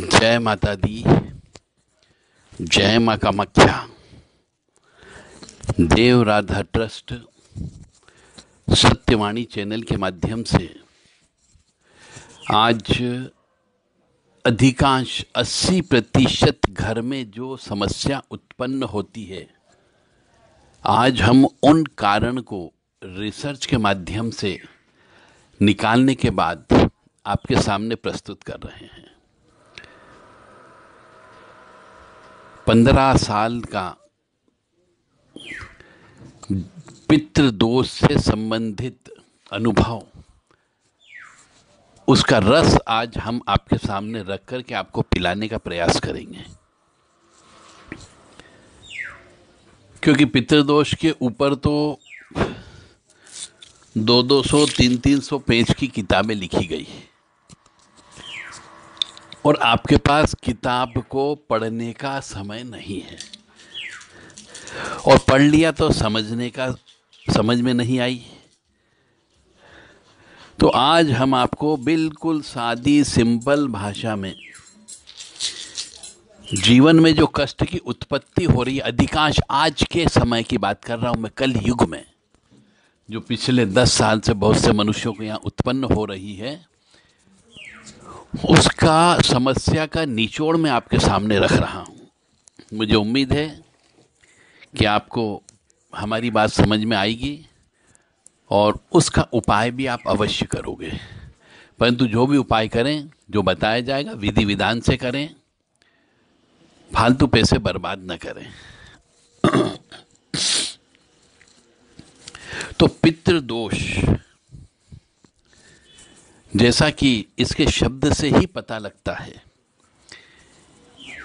जय माता दी जय माँ कामाख्या देव राधा ट्रस्ट सत्यवाणी चैनल के माध्यम से आज अधिकांश 80 प्रतिशत घर में जो समस्या उत्पन्न होती है आज हम उन कारण को रिसर्च के माध्यम से निकालने के बाद आपके सामने प्रस्तुत कर रहे हैं पंद्रह साल का पित्र दोष से संबंधित अनुभव उसका रस आज हम आपके सामने रख कर के आपको पिलाने का प्रयास करेंगे क्योंकि पितृदोष के ऊपर तो दो दो सौ तीन तीन सौ पेज की किताबें लिखी गई है और आपके पास किताब को पढ़ने का समय नहीं है और पढ़ लिया तो समझने का समझ में नहीं आई तो आज हम आपको बिल्कुल सादी सिंपल भाषा में जीवन में जो कष्ट की उत्पत्ति हो रही है अधिकांश आज के समय की बात कर रहा हूँ मैं कल युग में जो पिछले दस साल से बहुत से मनुष्यों को यहाँ उत्पन्न हो रही है उसका समस्या का निचोड़ मैं आपके सामने रख रहा हूँ मुझे उम्मीद है कि आपको हमारी बात समझ में आएगी और उसका उपाय भी आप अवश्य करोगे परंतु जो भी उपाय करें जो बताया जाएगा विधि विधान से करें फालतू पैसे बर्बाद न करें तो पितृदोष जैसा कि इसके शब्द से ही पता लगता है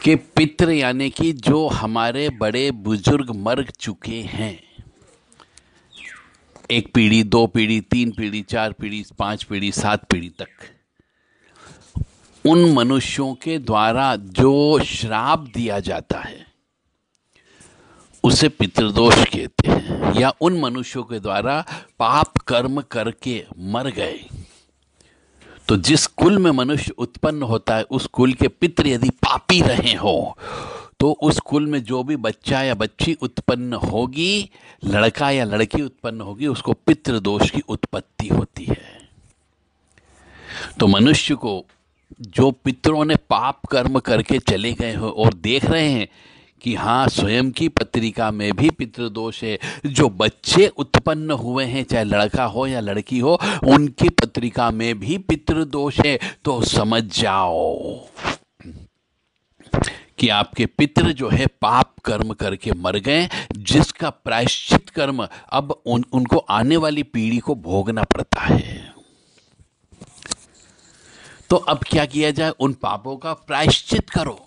कि पितृ यानी कि जो हमारे बड़े बुजुर्ग मर चुके हैं एक पीढ़ी दो पीढ़ी तीन पीढ़ी चार पीढ़ी पांच पीढ़ी सात पीढ़ी तक उन मनुष्यों के द्वारा जो श्राप दिया जाता है उसे पितृदोष कहते हैं या उन मनुष्यों के द्वारा पाप कर्म करके मर गए तो जिस कुल में मनुष्य उत्पन्न होता है उस कुल के पितृ यदि पापी रहे हो तो उस कुल में जो भी बच्चा या बच्ची उत्पन्न होगी लड़का या लड़की उत्पन्न होगी उसको पितृदोष की उत्पत्ति होती है तो मनुष्य को जो पितरों ने पाप कर्म करके चले गए हो और देख रहे हैं कि हाँ स्वयं की पत्रिका में भी पितृदोष है जो बच्चे उत्पन्न हुए हैं चाहे लड़का हो या लड़की हो उनकी पत्रिका में भी पितृदोष है तो समझ जाओ कि आपके पितृ जो है पाप कर्म करके मर गए जिसका प्रायश्चित कर्म अब उन, उनको आने वाली पीढ़ी को भोगना पड़ता है तो अब क्या किया जाए उन पापों का प्रायश्चित करो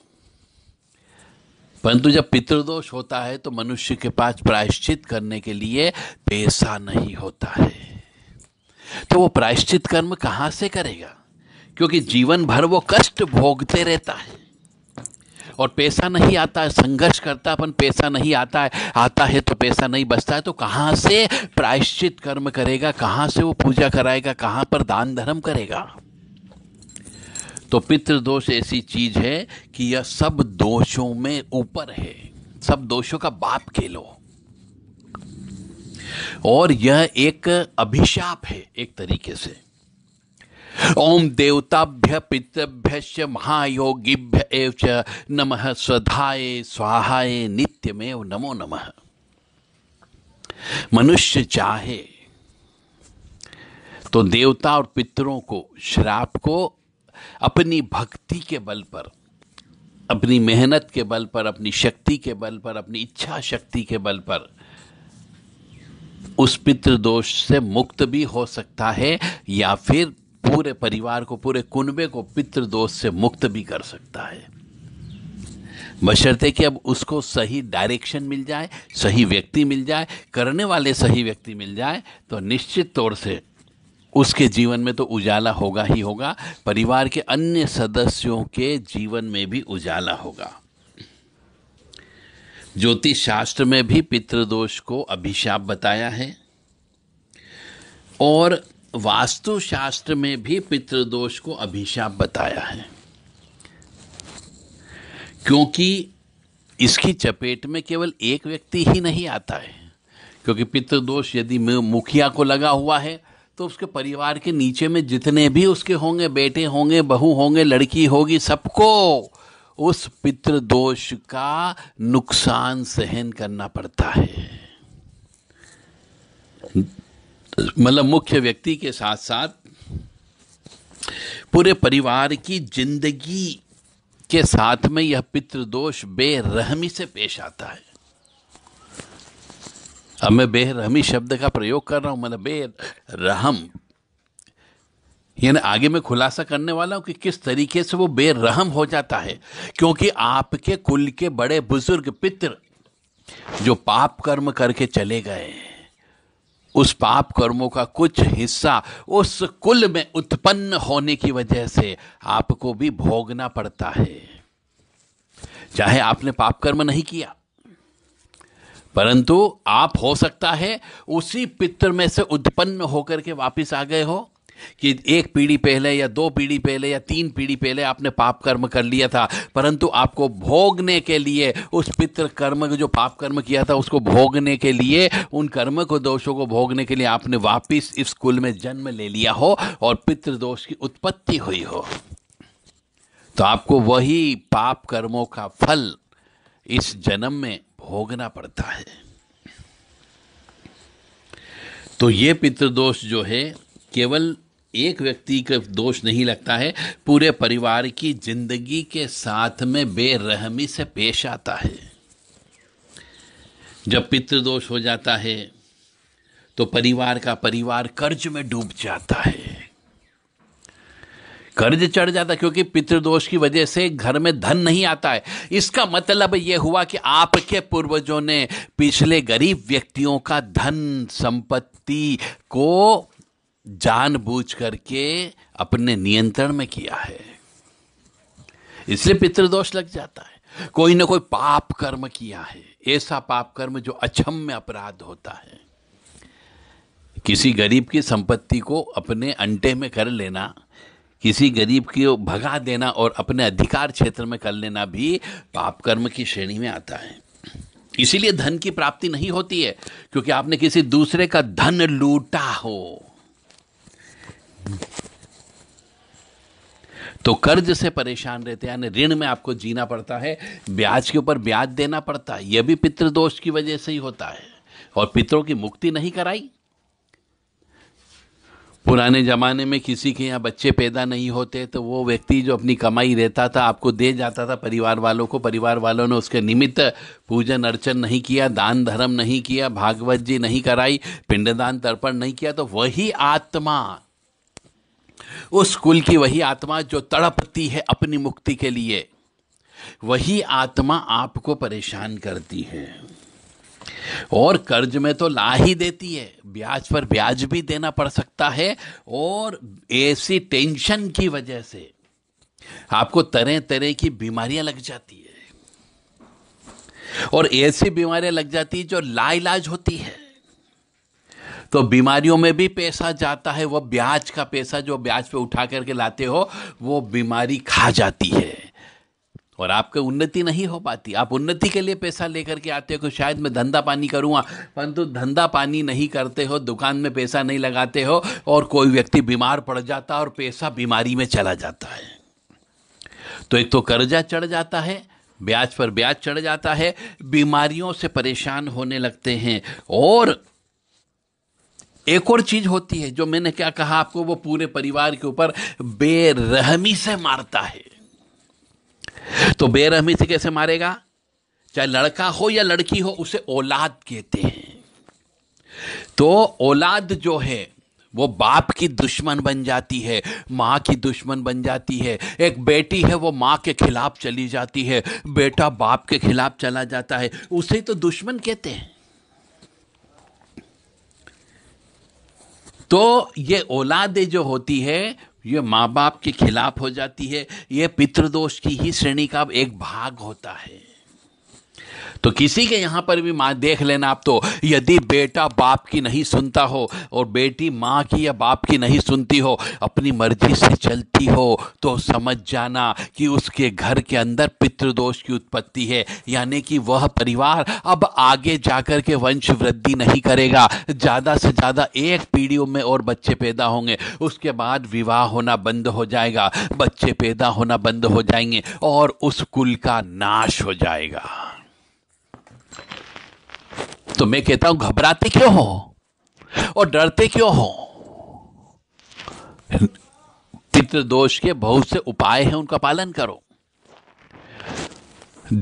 परंतु जब पितृदोष होता है तो मनुष्य के पास प्रायश्चित करने के लिए पैसा नहीं होता है तो वो प्रायश्चित कर्म कहाँ से करेगा क्योंकि जीवन भर वो कष्ट भोगते रहता है और पैसा नहीं आता है संघर्ष करता अपन पैसा नहीं आता है आता है तो पैसा नहीं बचता है तो कहाँ से प्रायश्चित कर्म करेगा कहाँ से वो पूजा कराएगा कहाँ पर दान धर्म करेगा तो पितृदोष ऐसी चीज है कि यह सब दोषों में ऊपर है सब दोषों का बाप खेलो और यह एक अभिशाप है एक तरीके से ओम देवताभ्य पितृभ्य महायोगिभ्य एवच नम स्वधाय स्वाहाय नित्यमेव नमो नमः मनुष्य चाहे तो देवता और पितरों को श्राप को अपनी भक्ति के बल पर अपनी मेहनत के बल पर अपनी शक्ति के बल पर अपनी इच्छा शक्ति के बल पर उस पितृ दोष से मुक्त भी हो सकता है या फिर पूरे परिवार को पूरे कुनबे को पितृ दोष से मुक्त भी कर सकता है बशर्ते कि अब उसको सही डायरेक्शन मिल जाए सही व्यक्ति मिल जाए करने वाले सही व्यक्ति मिल जाए तो निश्चित तौर से उसके जीवन में तो उजाला होगा ही होगा परिवार के अन्य सदस्यों के जीवन में भी उजाला होगा ज्योतिष शास्त्र में भी पितृदोष को अभिशाप बताया है और वास्तुशास्त्र में भी पितृदोष को अभिशाप बताया है क्योंकि इसकी चपेट में केवल एक व्यक्ति ही नहीं आता है क्योंकि पितृदोष यदि मुखिया को लगा हुआ है तो उसके परिवार के नीचे में जितने भी उसके होंगे बेटे होंगे बहू होंगे लड़की होगी सबको उस पितृदोष का नुकसान सहन करना पड़ता है मतलब मुख्य व्यक्ति के साथ साथ पूरे परिवार की जिंदगी के साथ में यह पितृदोष बेरहमी से पेश आता है अब मैं बेरहमी शब्द का प्रयोग कर रहा हूँ मैंने बेरहम यानी आगे मैं खुलासा करने वाला हूँ कि किस तरीके से वो बेरहम हो जाता है क्योंकि आपके कुल के बड़े बुजुर्ग पित्र जो पाप कर्म करके चले गए उस पाप कर्मों का कुछ हिस्सा उस कुल में उत्पन्न होने की वजह से आपको भी भोगना पड़ता है चाहे आपने पाप कर्म नहीं किया परंतु आप हो सकता है उसी पितृ में से उत्पन्न होकर के वापस आ गए हो कि एक पीढ़ी पहले या दो पीढ़ी पहले या तीन पीढ़ी पहले आपने पाप कर्म कर लिया था परंतु आपको भोगने के लिए उस पितृ कर्म जो पाप कर्म किया था उसको भोगने के लिए उन कर्म को दोषों को भोगने के लिए आपने वापस इस कुल में जन्म ले लिया हो और पितृ दोष की उत्पत्ति हुई हो तो आपको वही पाप कर्मों का फल इस जन्म में भोगना पड़ता है तो ये पितृदोष जो है केवल एक व्यक्ति का दोष नहीं लगता है पूरे परिवार की जिंदगी के साथ में बेरहमी से पेश आता है जब पितृदोष हो जाता है तो परिवार का परिवार कर्ज में डूब जाता है कर्ज चढ़ जाता है क्योंकि पितृदोष की वजह से घर में धन नहीं आता है इसका मतलब ये हुआ कि आपके पूर्वजों ने पिछले गरीब व्यक्तियों का धन संपत्ति को जानबूझ करके अपने नियंत्रण में किया है इसलिए पितृदोष लग जाता है कोई ना कोई पाप कर्म किया है ऐसा पाप कर्म जो में अपराध होता है किसी गरीब की संपत्ति को अपने अंटे में कर लेना किसी गरीब को भगा देना और अपने अधिकार क्षेत्र में कर लेना भी पाप कर्म की श्रेणी में आता है इसीलिए धन की प्राप्ति नहीं होती है क्योंकि आपने किसी दूसरे का धन लूटा हो तो कर्ज से परेशान रहते हैं यानी ऋण में आपको जीना पड़ता है ब्याज के ऊपर ब्याज देना पड़ता है यह भी पितृदोष की वजह से ही होता है और पितरों की मुक्ति नहीं कराई पुराने ज़माने में किसी के यहाँ बच्चे पैदा नहीं होते तो वो व्यक्ति जो अपनी कमाई रहता था आपको दे जाता था परिवार वालों को परिवार वालों ने उसके निमित्त पूजन अर्चन नहीं किया दान धर्म नहीं किया भागवत जी नहीं कराई पिंडदान तर्पण नहीं किया तो वही आत्मा उस कुल की वही आत्मा जो तड़पती है अपनी मुक्ति के लिए वही आत्मा आपको परेशान करती है और कर्ज में तो ला ही देती है ब्याज पर ब्याज भी देना पड़ सकता है और ऐसी टेंशन की वजह से आपको तरह तरह की बीमारियां लग जाती है और ऐसी बीमारियां लग जाती है जो लाइलाज होती है तो बीमारियों में भी पैसा जाता है वह ब्याज का पैसा जो ब्याज पे उठा करके लाते हो वो बीमारी खा जाती है और आपके उन्नति नहीं हो पाती आप उन्नति के लिए पैसा लेकर के आते हो कि शायद मैं धंधा पानी करूँगा परंतु धंधा पानी नहीं करते हो दुकान में पैसा नहीं लगाते हो और कोई व्यक्ति बीमार पड़ जाता है और पैसा बीमारी में चला जाता है तो एक तो कर्जा चढ़ जाता है ब्याज पर ब्याज चढ़ जाता है बीमारियों से परेशान होने लगते हैं और एक और चीज होती है जो मैंने क्या कहा आपको वो पूरे परिवार के ऊपर बेरहमी से मारता है तो बेरहमी से कैसे मारेगा चाहे लड़का हो या लड़की हो उसे औलाद कहते हैं तो औलाद जो है वो बाप की दुश्मन बन जाती है माँ की दुश्मन बन जाती है एक बेटी है वो माँ के खिलाफ चली जाती है बेटा बाप के खिलाफ चला जाता है उसे तो दुश्मन कहते हैं तो ये औलादे जो होती है ये माँ बाप के खिलाफ हो जाती है ये पितृदोष की ही श्रेणी का एक भाग होता है तो किसी के यहाँ पर भी माँ देख लेना आप तो यदि बेटा बाप की नहीं सुनता हो और बेटी माँ की या बाप की नहीं सुनती हो अपनी मर्जी से चलती हो तो समझ जाना कि उसके घर के अंदर पितृदोष की उत्पत्ति है यानी कि वह परिवार अब आगे जाकर के वंश वृद्धि नहीं करेगा ज़्यादा से ज़्यादा एक पीढ़ियों में और बच्चे पैदा होंगे उसके बाद विवाह होना बंद हो जाएगा बच्चे पैदा होना बंद हो जाएंगे और उस कुल का नाश हो जाएगा तो मैं कहता हूं घबराते क्यों हो और डरते क्यों हो पित्र दोष के बहुत से उपाय हैं उनका पालन करो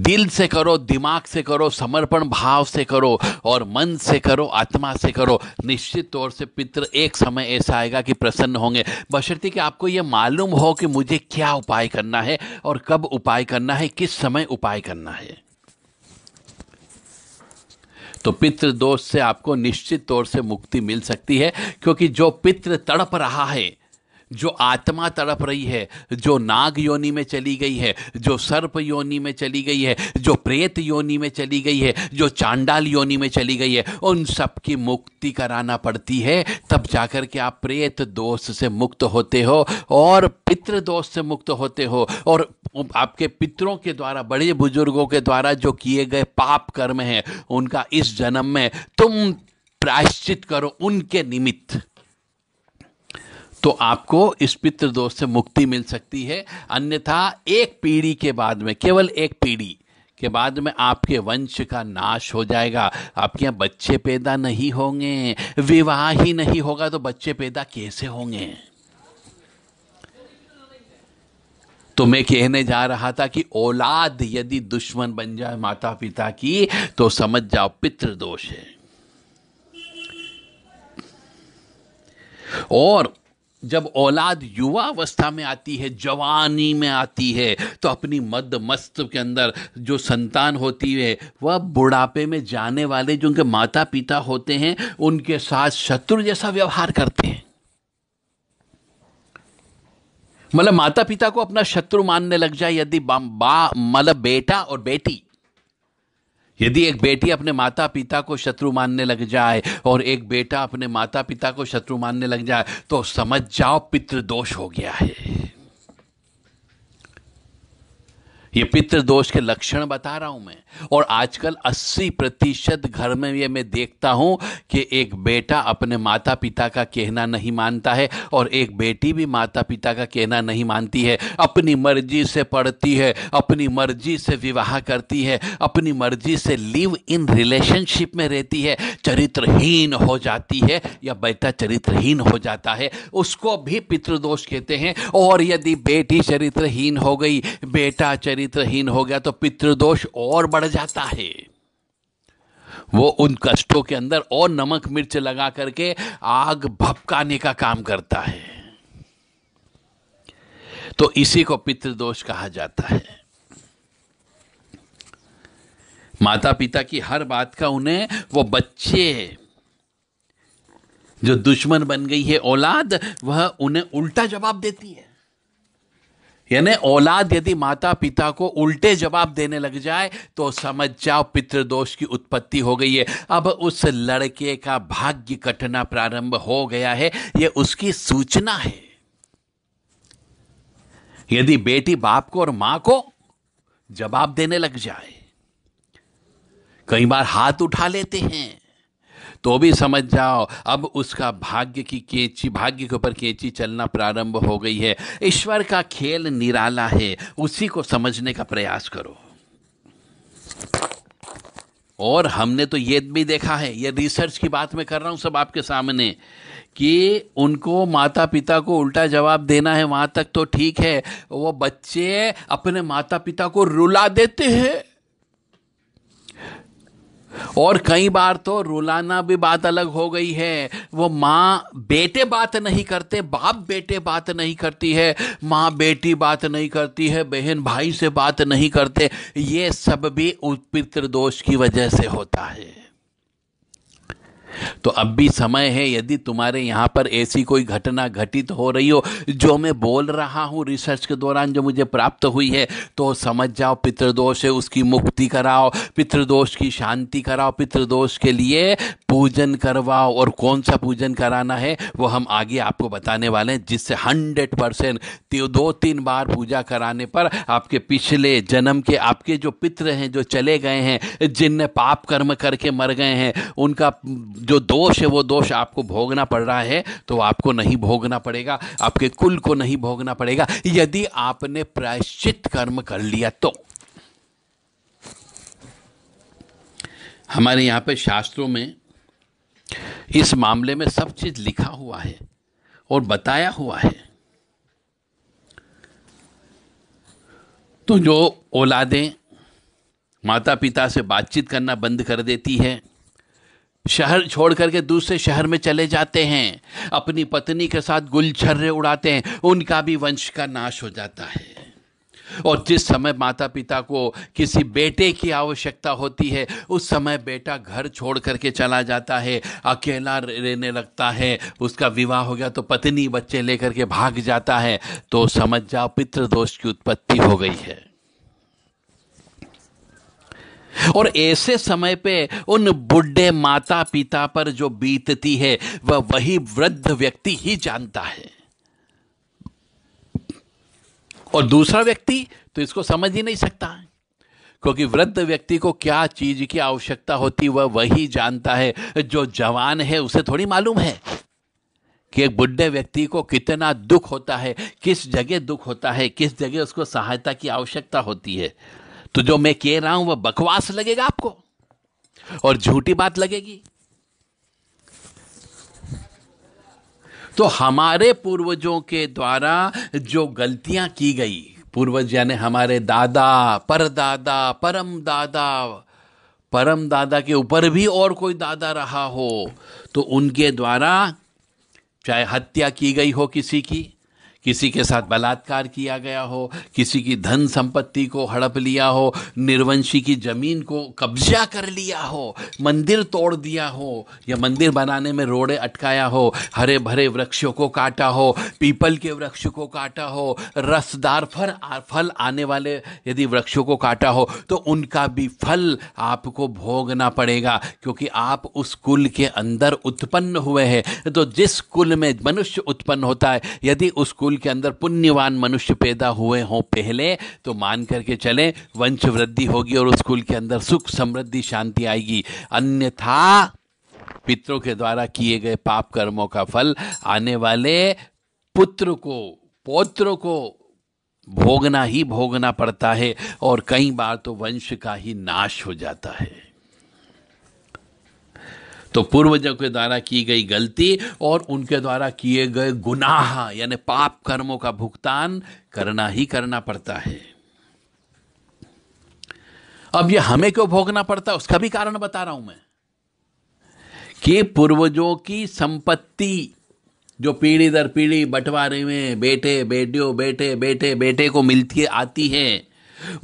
दिल से करो दिमाग से करो समर्पण भाव से करो और मन से करो आत्मा से करो निश्चित तौर से पितृ एक समय ऐसा आएगा कि प्रसन्न होंगे बशर्ते कि आपको यह मालूम हो कि मुझे क्या उपाय करना है और कब उपाय करना है किस समय उपाय करना है तो पितृ दोष से आपको निश्चित तौर से मुक्ति मिल सकती है क्योंकि जो पितृ तड़प रहा है जो आत्मा तड़प रही है जो नाग योनि में चली गई है जो सर्प योनि में चली गई है जो प्रेत योनि में चली गई है जो चांडाल योनि में चली गई है उन सब की मुक्ति कराना पड़ती है तब जाकर के आप प्रेत दोष से मुक्त होते हो और पितृ दोष से मुक्त होते हो और आपके पितरों के द्वारा बड़े बुजुर्गों के द्वारा जो किए गए पाप कर्म हैं उनका इस जन्म में तुम प्रायश्चित करो उनके निमित्त तो आपको इस पितृ दोष से मुक्ति मिल सकती है अन्यथा एक पीढ़ी के बाद में केवल एक पीढ़ी के बाद में आपके वंश का नाश हो जाएगा आपके यहाँ बच्चे पैदा नहीं होंगे विवाह ही नहीं होगा तो बच्चे पैदा कैसे होंगे तो मैं कहने जा रहा था कि औलाद यदि दुश्मन बन जाए माता पिता की तो समझ जाओ पितृ दोष है और जब औलाद युवा अवस्था में आती है जवानी में आती है तो अपनी मद मस्त के अंदर जो संतान होती है वह बुढ़ापे में जाने वाले जो उनके माता पिता होते हैं उनके साथ शत्रु जैसा व्यवहार करते हैं मतलब माता पिता को अपना शत्रु मानने लग जाए यदि बा, बा मतलब बेटा और बेटी यदि एक बेटी अपने माता पिता को शत्रु मानने लग जाए और एक बेटा अपने माता पिता को शत्रु मानने लग जाए तो समझ जाओ पितृदोष हो गया है ये पितृदोष के लक्षण बता रहा हूं मैं और आजकल 80 प्रतिशत घर में ये मैं देखता हूँ कि एक बेटा अपने माता पिता का कहना नहीं मानता है और एक बेटी भी माता पिता का कहना नहीं मानती है अपनी मर्जी से पढ़ती है अपनी मर्जी से विवाह करती है अपनी मर्जी से लिव इन रिलेशनशिप में रहती है चरित्रहीन हो जाती है या बेटा चरित्रहीन हो जाता है उसको भी पितृदोष कहते हैं और यदि बेटी चरित्रहीन हो गई बेटा चरित्र चरित्रहीन हो गया तो पितृदोष और बढ़ जाता है वो उन कष्टों के अंदर और नमक मिर्च लगा करके आग भपकाने का काम करता है तो इसी को पितृदोष कहा जाता है माता पिता की हर बात का उन्हें वो बच्चे जो दुश्मन बन गई है औलाद वह उन्हें उल्टा जवाब देती है यानी औलाद यदि माता पिता को उल्टे जवाब देने लग जाए तो समझ जाओ पितृदोष की उत्पत्ति हो गई है अब उस लड़के का भाग्य कटना प्रारंभ हो गया है ये उसकी सूचना है यदि बेटी बाप को और मां को जवाब देने लग जाए कई बार हाथ उठा लेते हैं तो भी समझ जाओ अब उसका भाग्य की केची भाग्य के ऊपर केची चलना प्रारंभ हो गई है ईश्वर का खेल निराला है उसी को समझने का प्रयास करो और हमने तो ये भी देखा है ये रिसर्च की बात मैं कर रहा हूं सब आपके सामने कि उनको माता पिता को उल्टा जवाब देना है वहां तक तो ठीक है वो बच्चे अपने माता पिता को रुला देते हैं और कई बार तो रुलाना भी बात अलग हो गई है वो माँ बेटे बात नहीं करते बाप बेटे बात नहीं करती है माँ बेटी बात नहीं करती है बहन भाई से बात नहीं करते ये सब भी पितृदोष की वजह से होता है तो अब भी समय है यदि तुम्हारे यहाँ पर ऐसी कोई घटना घटित हो रही हो जो मैं बोल रहा हूँ रिसर्च के दौरान जो मुझे प्राप्त हुई है तो समझ जाओ पितृदोष है उसकी मुक्ति कराओ पितृदोष की शांति कराओ पितृदोष के लिए पूजन करवाओ और कौन सा पूजन कराना है वो हम आगे आपको बताने वाले हैं जिससे हंड्रेड परसेंट दो तीन बार पूजा कराने पर आपके पिछले जन्म के आपके जो पितृ हैं जो चले गए हैं जिनने पाप कर्म करके मर गए हैं उनका जो दोष है वो दोष आपको भोगना पड़ रहा है तो आपको नहीं भोगना पड़ेगा आपके कुल को नहीं भोगना पड़ेगा यदि आपने प्रायश्चित कर्म कर लिया तो हमारे यहाँ पे शास्त्रों में इस मामले में सब चीज़ लिखा हुआ है और बताया हुआ है तो जो औलादें माता पिता से बातचीत करना बंद कर देती है शहर छोड़ करके दूसरे शहर में चले जाते हैं अपनी पत्नी के साथ गुलझर्रे उड़ाते हैं उनका भी वंश का नाश हो जाता है और जिस समय माता पिता को किसी बेटे की आवश्यकता होती है उस समय बेटा घर छोड़ करके चला जाता है अकेला रहने लगता है उसका विवाह हो गया तो पत्नी बच्चे लेकर के भाग जाता है तो समझ जाओ पितृदोष की उत्पत्ति हो गई है और ऐसे समय पे उन बुढ़े माता पिता पर जो बीतती है वह वही वृद्ध व्यक्ति ही जानता है और दूसरा व्यक्ति तो इसको समझ ही नहीं सकता है क्योंकि वृद्ध व्यक्ति को क्या चीज की आवश्यकता होती वह वही जानता है जो जवान है उसे थोड़ी मालूम है कि एक बुढ़े व्यक्ति को कितना दुख होता है किस जगह दुख होता है किस जगह उसको सहायता की आवश्यकता होती है तो जो मैं कह रहा हूं वह बकवास लगेगा आपको और झूठी बात लगेगी तो हमारे पूर्वजों के द्वारा जो गलतियां की गई पूर्वज यानी हमारे दादा परदादा परम दादा परम दादा के ऊपर भी और कोई दादा रहा हो तो उनके द्वारा चाहे हत्या की गई हो किसी की किसी के साथ बलात्कार किया गया हो किसी की धन संपत्ति को हड़प लिया हो निर्वंशी की जमीन को कब्जा कर लिया हो मंदिर तोड़ दिया हो या मंदिर बनाने में रोड़े अटकाया हो हरे भरे वृक्षों को काटा हो पीपल के वृक्ष को काटा हो रसदार फल फल आने वाले यदि वृक्षों को काटा हो तो उनका भी फल आपको भोगना पड़ेगा क्योंकि आप उस कुल के अंदर उत्पन्न हुए हैं तो जिस कुल में मनुष्य उत्पन्न होता है यदि उस कुल कुल के अंदर पुण्यवान मनुष्य पैदा हुए हों पहले तो मान करके चले वंश वृद्धि होगी और उस कुल के अंदर सुख समृद्धि शांति आएगी अन्यथा पितरों के द्वारा किए गए पाप कर्मों का फल आने वाले पुत्र को पौत्र को भोगना ही भोगना पड़ता है और कई बार तो वंश का ही नाश हो जाता है तो पूर्वजों के द्वारा की गई गलती और उनके द्वारा किए गए गुनाह यानी पाप कर्मों का भुगतान करना ही करना पड़ता है अब ये हमें क्यों भोगना पड़ता है उसका भी कारण बता रहा हूं मैं कि पूर्वजों की संपत्ति जो पीढ़ी दर पीढ़ी बंटवारे में बेटे बेटियों बेटे बेटे बेटे को मिलती आती है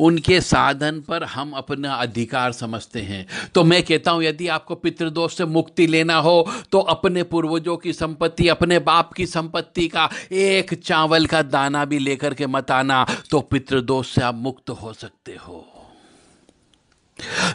उनके साधन पर हम अपना अधिकार समझते हैं तो मैं कहता हूं यदि आपको पितृदोष से मुक्ति लेना हो तो अपने पूर्वजों की संपत्ति अपने बाप की संपत्ति का एक चावल का दाना भी लेकर के मत आना तो पितृदोष से आप मुक्त हो सकते हो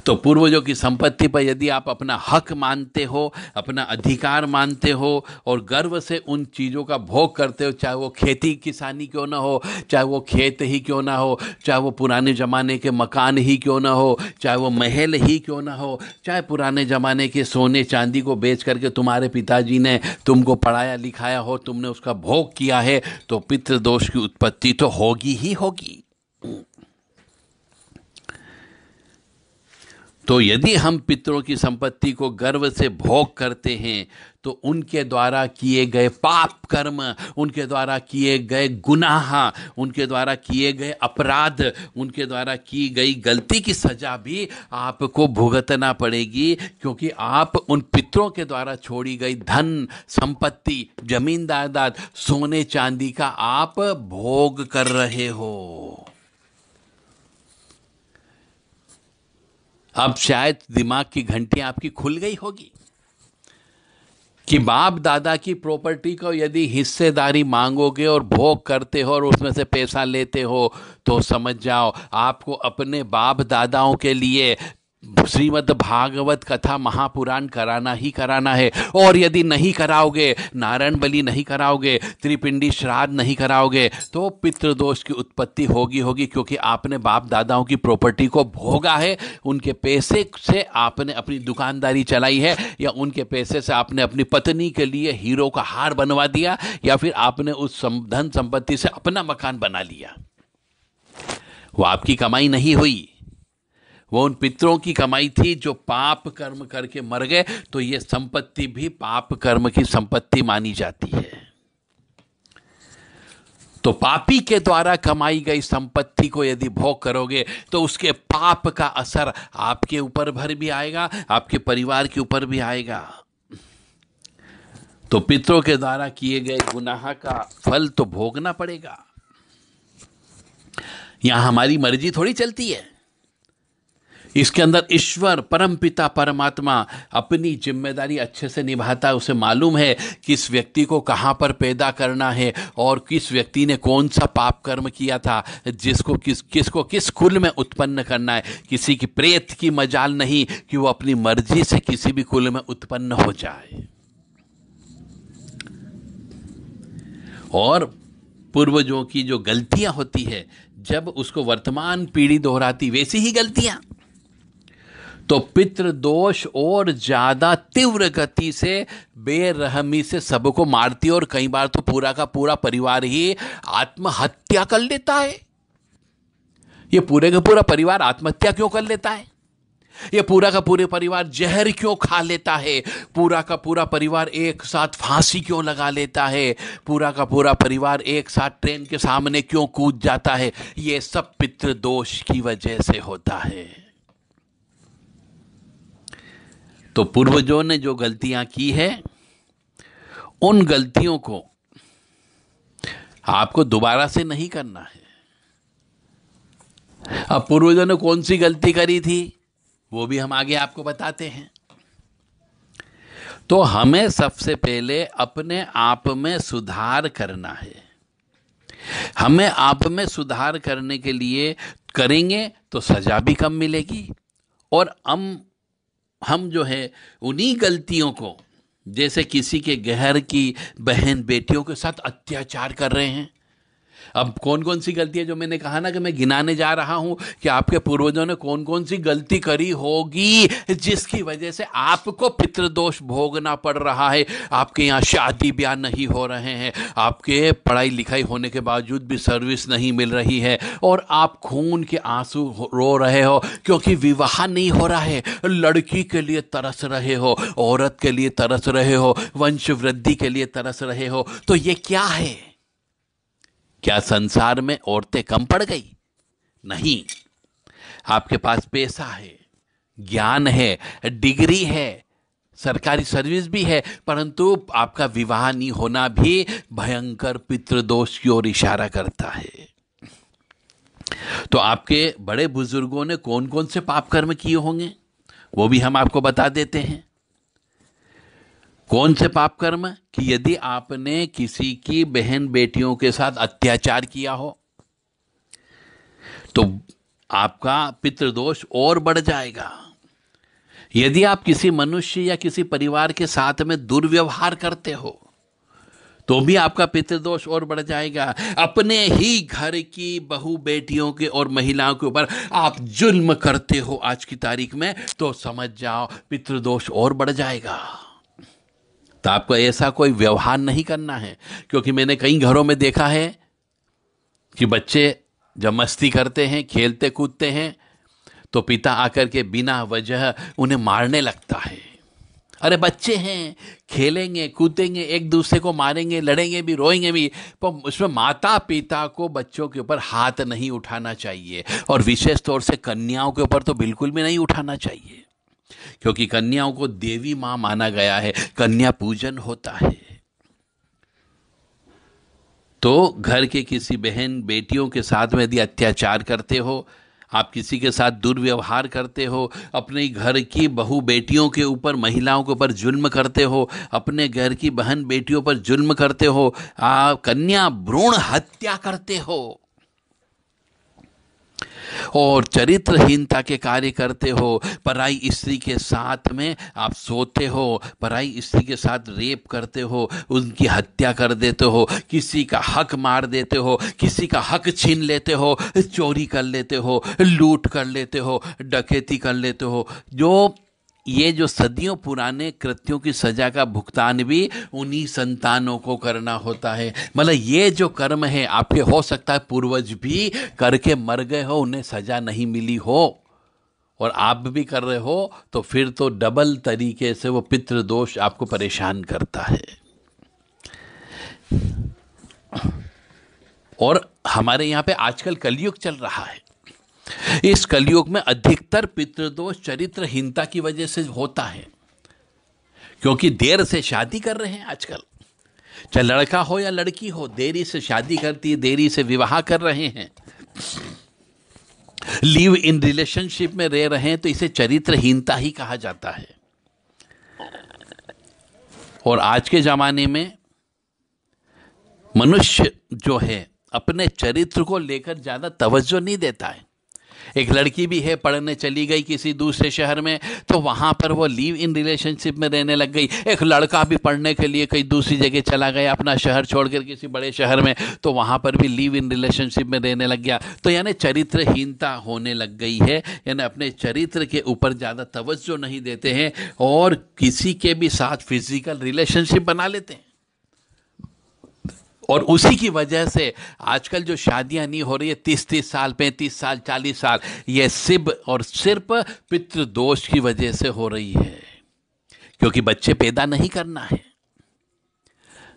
तो पूर्वजों की संपत्ति पर यदि आप अपना हक मानते हो अपना अधिकार मानते हो और गर्व से उन चीज़ों का भोग करते हो चाहे वो खेती किसानी क्यों ना हो चाहे वो खेत ही क्यों ना हो चाहे वो पुराने ज़माने के मकान ही क्यों ना हो चाहे वो महल ही क्यों ना हो चाहे पुराने ज़माने के सोने चांदी को बेच करके तुम्हारे पिताजी ने तुमको पढ़ाया लिखाया हो तुमने उसका भोग किया है तो पितृदोष की उत्पत्ति तो होगी ही होगी तो यदि हम पितरों की संपत्ति को गर्व से भोग करते हैं तो उनके द्वारा किए गए पाप कर्म उनके द्वारा किए गए गुनाह उनके द्वारा किए गए अपराध उनके द्वारा की गई गलती की सजा भी आपको भुगतना पड़ेगी क्योंकि आप उन पितरों के द्वारा छोड़ी गई धन संपत्ति जमीन जायदाद सोने चांदी का आप भोग कर रहे हो अब शायद दिमाग की घंटी आपकी खुल गई होगी कि बाप दादा की प्रॉपर्टी को यदि हिस्सेदारी मांगोगे और भोग करते हो और उसमें से पैसा लेते हो तो समझ जाओ आपको अपने बाप दादाओं के लिए श्रीमद् भागवत कथा महापुराण कराना ही कराना है और यदि नहीं कराओगे नारायण बलि नहीं कराओगे त्रिपिंडी श्राद्ध नहीं कराओगे तो पितृदोष की उत्पत्ति होगी होगी क्योंकि आपने बाप दादाओं की प्रॉपर्टी को भोगा है उनके पैसे से आपने अपनी दुकानदारी चलाई है या उनके पैसे से आपने अपनी पत्नी के लिए हीरो का हार बनवा दिया या फिर आपने उस धन संपत्ति से अपना मकान बना लिया वो आपकी कमाई नहीं हुई वो उन पितरों की कमाई थी जो पाप कर्म करके मर गए तो ये संपत्ति भी पाप कर्म की संपत्ति मानी जाती है तो पापी के द्वारा कमाई गई संपत्ति को यदि भोग करोगे तो उसके पाप का असर आपके ऊपर भर भी आएगा आपके परिवार के ऊपर भी आएगा तो पितरों के द्वारा किए गए गुनाह का फल तो भोगना पड़ेगा यहां हमारी मर्जी थोड़ी चलती है इसके अंदर ईश्वर परमपिता परमात्मा अपनी जिम्मेदारी अच्छे से निभाता है उसे मालूम है किस व्यक्ति को कहाँ पर पैदा करना है और किस व्यक्ति ने कौन सा पाप कर्म किया था जिसको किस किसको किस कुल में उत्पन्न करना है किसी की प्रेत की मजाल नहीं कि वो अपनी मर्जी से किसी भी कुल में उत्पन्न हो जाए और पूर्वजों की जो गलतियां होती है जब उसको वर्तमान पीढ़ी दोहराती वैसी ही गलतियां तो दोष और ज़्यादा तीव्र गति से बेरहमी से सबको मारती है और कई बार तो पूरा का पूरा परिवार ही आत्महत्या कर लेता है ये पूरे का पूरा परिवार आत्महत्या क्यों कर लेता है ये पूरा का पूरे परिवार जहर क्यों खा लेता है पूरा का पूरा परिवार एक साथ फांसी क्यों लगा लेता है पूरा का पूरा परिवार एक साथ ट्रेन के सामने क्यों कूद जाता है ये सब पितृदोष की वजह से होता है तो पूर्वजों ने जो गलतियां की है उन गलतियों को आपको दोबारा से नहीं करना है अब पूर्वजों ने कौन सी गलती करी थी वो भी हम आगे आपको बताते हैं तो हमें सबसे पहले अपने आप में सुधार करना है हमें आप में सुधार करने के लिए करेंगे तो सजा भी कम मिलेगी और हम हम जो है उन्हीं गलतियों को जैसे किसी के घर की बहन बेटियों के साथ अत्याचार कर रहे हैं अब कौन कौन सी गलती है जो मैंने कहा ना कि मैं गिनाने जा रहा हूँ कि आपके पूर्वजों ने कौन कौन सी गलती करी होगी जिसकी वजह से आपको पितृदोष भोगना पड़ रहा है आपके यहाँ शादी ब्याह नहीं हो रहे हैं आपके पढ़ाई लिखाई होने के बावजूद भी सर्विस नहीं मिल रही है और आप खून के आंसू रो रहे हो क्योंकि विवाह नहीं हो रहा है लड़की के लिए तरस रहे हो औरत के लिए तरस रहे हो वंश वृद्धि के लिए तरस रहे हो तो ये क्या है क्या संसार में औरतें कम पड़ गई नहीं आपके पास पैसा है ज्ञान है डिग्री है सरकारी सर्विस भी है परंतु आपका विवाह नहीं होना भी भयंकर पितृदोष की ओर इशारा करता है तो आपके बड़े बुजुर्गों ने कौन कौन से पाप कर्म किए होंगे वो भी हम आपको बता देते हैं कौन से पाप कर्म कि यदि आपने किसी की बहन बेटियों के साथ अत्याचार किया हो तो आपका पितृदोष और बढ़ जाएगा यदि आप किसी मनुष्य या किसी परिवार के साथ में दुर्व्यवहार करते हो तो भी आपका पितृदोष और बढ़ जाएगा अपने ही घर की बहु बेटियों के और महिलाओं के ऊपर आप जुल्म करते हो आज की तारीख में तो समझ जाओ पितृदोष और बढ़ जाएगा तो आपको ऐसा कोई व्यवहार नहीं करना है क्योंकि मैंने कई घरों में देखा है कि बच्चे जब मस्ती करते हैं खेलते कूदते हैं तो पिता आकर के बिना वजह उन्हें मारने लगता है अरे बच्चे हैं खेलेंगे कूदेंगे एक दूसरे को मारेंगे लड़ेंगे भी रोएंगे भी पर उसमें माता पिता को बच्चों के ऊपर हाथ नहीं उठाना चाहिए और विशेष तौर से कन्याओं के ऊपर तो बिल्कुल भी नहीं उठाना चाहिए क्योंकि कन्याओं को देवी मां माना गया है कन्या पूजन होता है तो घर के किसी बहन बेटियों के साथ में यदि अत्याचार करते हो आप किसी के साथ दुर्व्यवहार करते हो अपने घर की बहु बेटियों के ऊपर महिलाओं के ऊपर जुल्म करते हो अपने घर की बहन बेटियों पर जुल्म करते हो आप कन्या भ्रूण हत्या करते हो और चरित्रहीनता के कार्य करते हो पराई स्त्री के साथ में आप सोते हो पराई स्त्री के साथ रेप करते हो उनकी हत्या कर देते हो किसी का हक मार देते हो किसी का हक छीन लेते हो चोरी कर लेते हो लूट कर लेते हो डकैती कर लेते हो जो ये जो सदियों पुराने कृत्यों की सजा का भुगतान भी उन्हीं संतानों को करना होता है मतलब ये जो कर्म है आपके हो सकता है पूर्वज भी करके मर गए हो उन्हें सजा नहीं मिली हो और आप भी कर रहे हो तो फिर तो डबल तरीके से वो पितृदोष आपको परेशान करता है और हमारे यहाँ पे आजकल कलयुग चल रहा है इस कलयुग में अधिकतर पितृदोष चरित्रहीनता की वजह से होता है क्योंकि देर से शादी कर रहे हैं आजकल चाहे लड़का हो या लड़की हो देरी से शादी करती है देरी से विवाह कर रहे हैं लिव इन रिलेशनशिप में रह रहे हैं तो इसे चरित्रहीनता ही कहा जाता है और आज के ज़माने में मनुष्य जो है अपने चरित्र को लेकर ज़्यादा तवज्जो नहीं देता है एक लड़की भी है पढ़ने चली गई किसी दूसरे शहर में तो वहाँ पर वो लीव इन रिलेशनशिप में रहने लग गई एक लड़का भी पढ़ने के लिए कहीं दूसरी जगह चला गया अपना शहर छोड़कर किसी बड़े शहर में तो वहाँ पर भी लीव इन रिलेशनशिप में रहने लग गया तो यानी चरित्रहीनता होने लग गई है यानी अपने चरित्र के ऊपर ज़्यादा तवज्जो नहीं देते हैं और किसी के भी साथ फिजिकल रिलेशनशिप बना लेते हैं और उसी की वजह से आजकल जो शादियां नहीं हो रही है तीस तीस साल पैंतीस साल चालीस साल ये सिर्फ और सिर्फ पितृदोष की वजह से हो रही है क्योंकि बच्चे पैदा नहीं करना है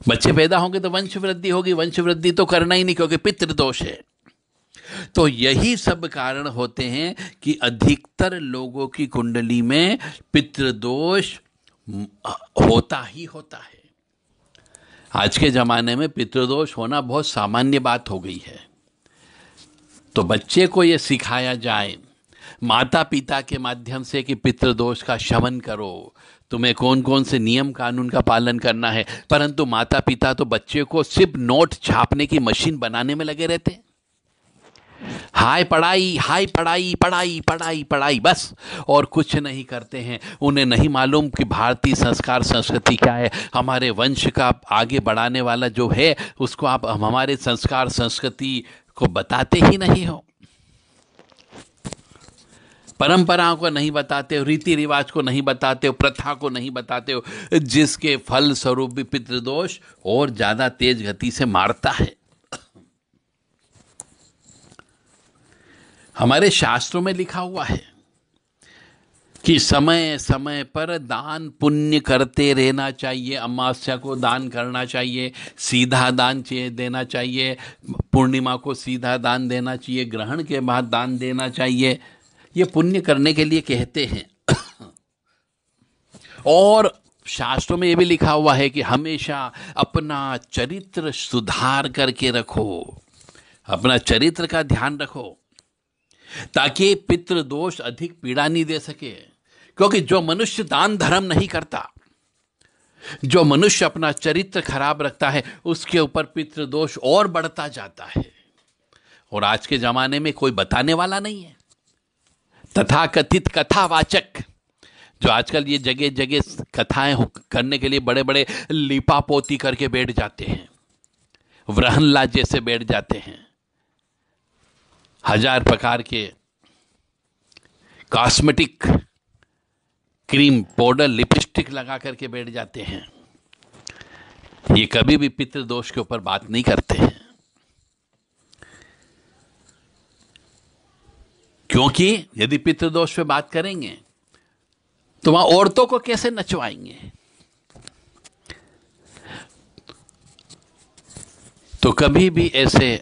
बच्चे पैदा होंगे तो वंश वृद्धि होगी वंश वृद्धि तो करना ही नहीं क्योंकि पितृदोष है तो यही सब कारण होते हैं कि अधिकतर लोगों की कुंडली में पितृदोष होता ही होता है आज के ज़माने में पितृदोष होना बहुत सामान्य बात हो गई है तो बच्चे को ये सिखाया जाए माता पिता के माध्यम से कि पितृदोष का शमन करो तुम्हें कौन कौन से नियम कानून का पालन करना है परंतु माता पिता तो बच्चे को सिर्फ नोट छापने की मशीन बनाने में लगे रहते हैं हाय पढ़ाई हाय पढ़ाई पढ़ाई पढ़ाई पढ़ाई बस और कुछ नहीं करते हैं उन्हें नहीं मालूम कि भारतीय संस्कार संस्कृति क्या है हमारे वंश का आगे बढ़ाने वाला जो है उसको आप हमारे संस्कार संस्कृति को बताते ही नहीं हो परंपराओं को नहीं बताते हो रीति रिवाज को नहीं बताते हो प्रथा को नहीं बताते हो जिसके फल स्वरूप भी पितृदोष और ज़्यादा तेज गति से मारता है हमारे शास्त्रों में लिखा हुआ है कि समय समय पर दान पुण्य करते रहना चाहिए अमावस्या को दान करना चाहिए सीधा दान चाहिए देना चाहिए पूर्णिमा को सीधा दान देना चाहिए ग्रहण के बाद दान देना चाहिए ये पुण्य करने के लिए कहते हैं और शास्त्रों में ये भी लिखा हुआ है कि हमेशा अपना चरित्र सुधार करके रखो अपना चरित्र का ध्यान रखो ताकि पितृ दोष अधिक पीड़ा नहीं दे सके क्योंकि जो मनुष्य दान धर्म नहीं करता जो मनुष्य अपना चरित्र खराब रखता है उसके ऊपर पितृ दोष और बढ़ता जाता है और आज के जमाने में कोई बताने वाला नहीं है तथा कथित कथावाचक जो आजकल ये जगह जगह कथाएं करने के लिए बड़े बड़े लिपापोती करके बैठ जाते हैं वरहनला जैसे बैठ जाते हैं हजार प्रकार के कॉस्मेटिक क्रीम पाउडर लिपस्टिक लगा करके बैठ जाते हैं ये कभी भी पितृदोष के ऊपर बात नहीं करते हैं क्योंकि यदि पितृदोष पे बात करेंगे तो वहां औरतों को कैसे नचवाएंगे तो कभी भी ऐसे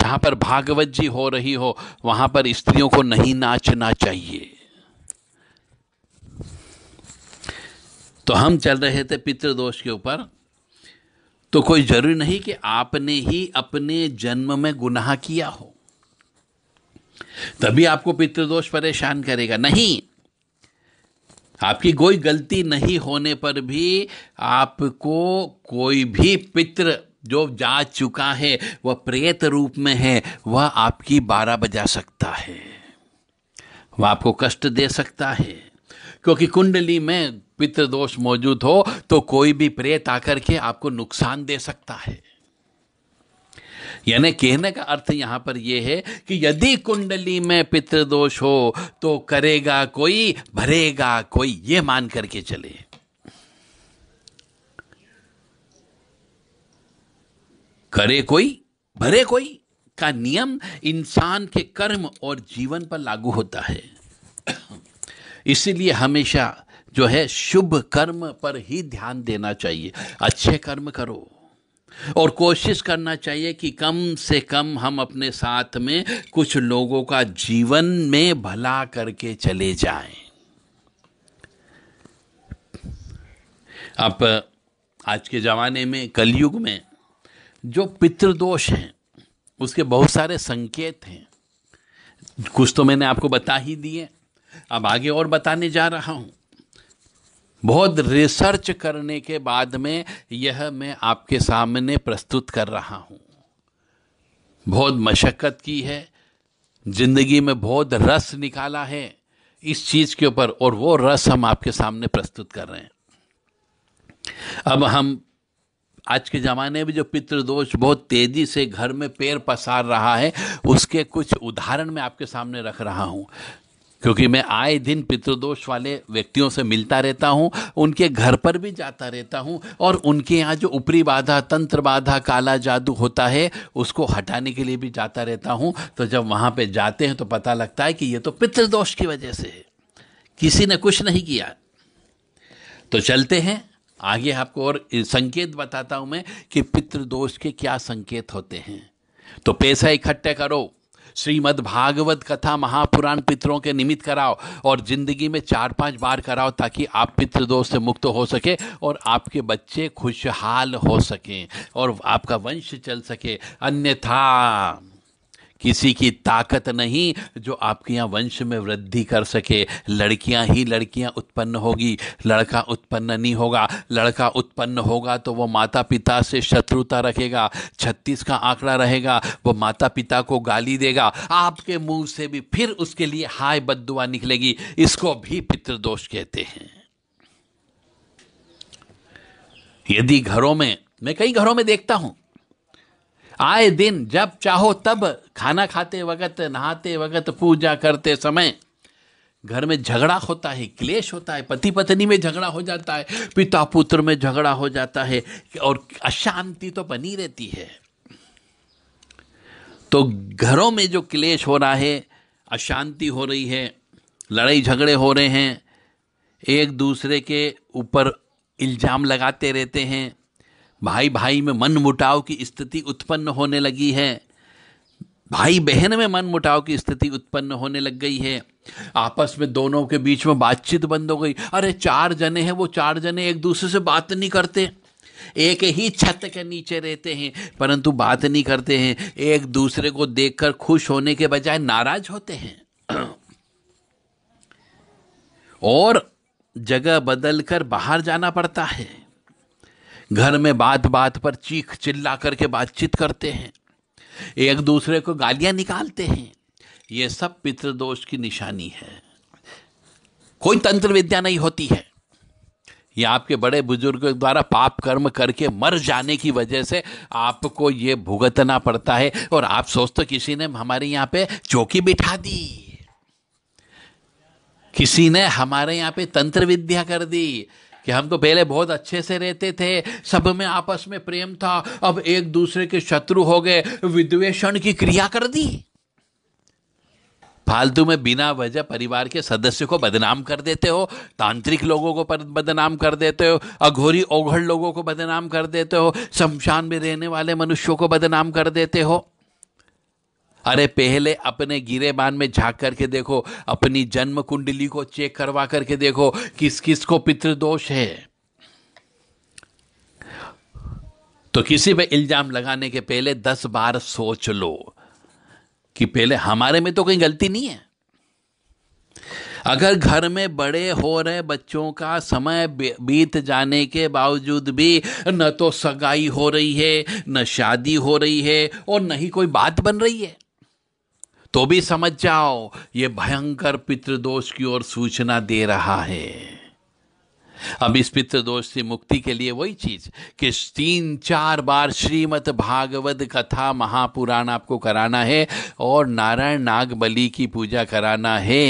जहां पर भागवत जी हो रही हो वहां पर स्त्रियों को नहीं नाचना चाहिए तो हम चल रहे थे पितृदोष के ऊपर तो कोई जरूरी नहीं कि आपने ही अपने जन्म में गुनाह किया हो तभी आपको पितृदोष परेशान करेगा नहीं आपकी कोई गलती नहीं होने पर भी आपको कोई भी पितृ जो जा चुका है वह प्रेत रूप में है वह आपकी बारह बजा सकता है वह आपको कष्ट दे सकता है क्योंकि कुंडली में पितृदोष मौजूद हो तो कोई भी प्रेत आकर के आपको नुकसान दे सकता है यानी कहने का अर्थ यहां पर यह है कि यदि कुंडली में पितृदोष हो तो करेगा कोई भरेगा कोई ये मान करके चले करे कोई भरे कोई का नियम इंसान के कर्म और जीवन पर लागू होता है इसीलिए हमेशा जो है शुभ कर्म पर ही ध्यान देना चाहिए अच्छे कर्म करो और कोशिश करना चाहिए कि कम से कम हम अपने साथ में कुछ लोगों का जीवन में भला करके चले जाएं। आप आज के ज़माने में कलयुग में जो पितृदोष हैं उसके बहुत सारे संकेत हैं कुछ तो मैंने आपको बता ही दिए अब आगे और बताने जा रहा हूं बहुत रिसर्च करने के बाद में यह मैं आपके सामने प्रस्तुत कर रहा हूं बहुत मशक्क़त की है ज़िंदगी में बहुत रस निकाला है इस चीज़ के ऊपर और वो रस हम आपके सामने प्रस्तुत कर रहे हैं अब हम आज के ज़माने में जो पितृदोष बहुत तेज़ी से घर में पैर पसार रहा है उसके कुछ उदाहरण मैं आपके सामने रख रहा हूँ क्योंकि मैं आए दिन पितृदोष वाले व्यक्तियों से मिलता रहता हूँ उनके घर पर भी जाता रहता हूँ और उनके यहाँ जो ऊपरी बाधा तंत्र बाधा काला जादू होता है उसको हटाने के लिए भी जाता रहता हूँ तो जब वहाँ पे जाते हैं तो पता लगता है कि ये तो पितृदोष की वजह से है किसी ने कुछ नहीं किया तो चलते हैं आगे आपको और संकेत बताता हूँ मैं कि पितृदोष के क्या संकेत होते हैं तो पैसा इकट्ठे करो श्रीमद् भागवत कथा महापुराण पितरों के निमित्त कराओ और जिंदगी में चार पांच बार कराओ ताकि आप पितृदोष से मुक्त हो सके और आपके बच्चे खुशहाल हो सकें और आपका वंश चल सके अन्यथा किसी की ताकत नहीं जो आपके यहाँ वंश में वृद्धि कर सके लड़कियाँ ही लड़कियाँ उत्पन्न होगी लड़का उत्पन्न नहीं होगा लड़का उत्पन्न होगा तो वो माता पिता से शत्रुता रखेगा छत्तीस का आंकड़ा रहेगा वो माता पिता को गाली देगा आपके मुंह से भी फिर उसके लिए हाय बदुआ निकलेगी इसको भी पितृदोष कहते हैं यदि घरों में मैं कई घरों में देखता हूं आए दिन जब चाहो तब खाना खाते वक्त नहाते वक्त पूजा करते समय घर में झगड़ा होता है क्लेश होता है पति पत्नी में झगड़ा हो जाता है पिता पुत्र में झगड़ा हो जाता है और अशांति तो बनी रहती है तो घरों में जो क्लेश हो रहा है अशांति हो रही है लड़ाई झगड़े हो रहे हैं एक दूसरे के ऊपर इल्ज़ाम लगाते रहते हैं भाई भाई में मन मुटाव की स्थिति उत्पन्न होने लगी है भाई बहन में मन मुटाव की स्थिति उत्पन्न होने लग गई है आपस में दोनों के बीच में बातचीत बंद हो गई अरे चार जने हैं वो चार जने एक दूसरे से बात नहीं करते एक ही छत के नीचे रहते हैं परंतु बात नहीं करते हैं एक दूसरे को देखकर खुश होने के बजाय नाराज होते हैं और जगह बदल कर बाहर जाना पड़ता है घर में बात बात पर चीख चिल्ला करके बातचीत करते हैं एक दूसरे को गालियां निकालते हैं ये सब पितृदोष की निशानी है कोई तंत्र विद्या नहीं होती है ये आपके बड़े बुजुर्ग द्वारा पाप कर्म करके मर जाने की वजह से आपको ये भुगतना पड़ता है और आप सोचते किसी ने हमारे यहाँ पे चौकी बिठा दी किसी ने हमारे यहाँ पे तंत्र विद्या कर दी कि हम तो पहले बहुत अच्छे से रहते थे सब में आपस में प्रेम था अब एक दूसरे के शत्रु हो गए विद्वेषण की क्रिया कर दी फालतू में बिना वजह परिवार के सदस्य को बदनाम कर देते हो तांत्रिक लोगों को बदनाम कर देते हो अघोरी ओघड़ लोगों को बदनाम कर देते हो शमशान में रहने वाले मनुष्यों को बदनाम कर देते हो अरे पहले अपने बान में झांक करके देखो अपनी जन्म कुंडली को चेक करवा करके देखो किस किस को पितृदोष है तो किसी पे इल्जाम लगाने के पहले दस बार सोच लो कि पहले हमारे में तो कोई गलती नहीं है अगर घर में बड़े हो रहे बच्चों का समय बीत जाने के बावजूद भी न तो सगाई हो रही है न शादी हो रही है और न ही कोई बात बन रही है तो भी समझ जाओ ये भयंकर पितृदोष की ओर सूचना दे रहा है अब इस पितृदोष से मुक्ति के लिए वही चीज कि तीन चार बार श्रीमद भागवत कथा महापुराण आपको कराना है और नारायण नाग बलि की पूजा कराना है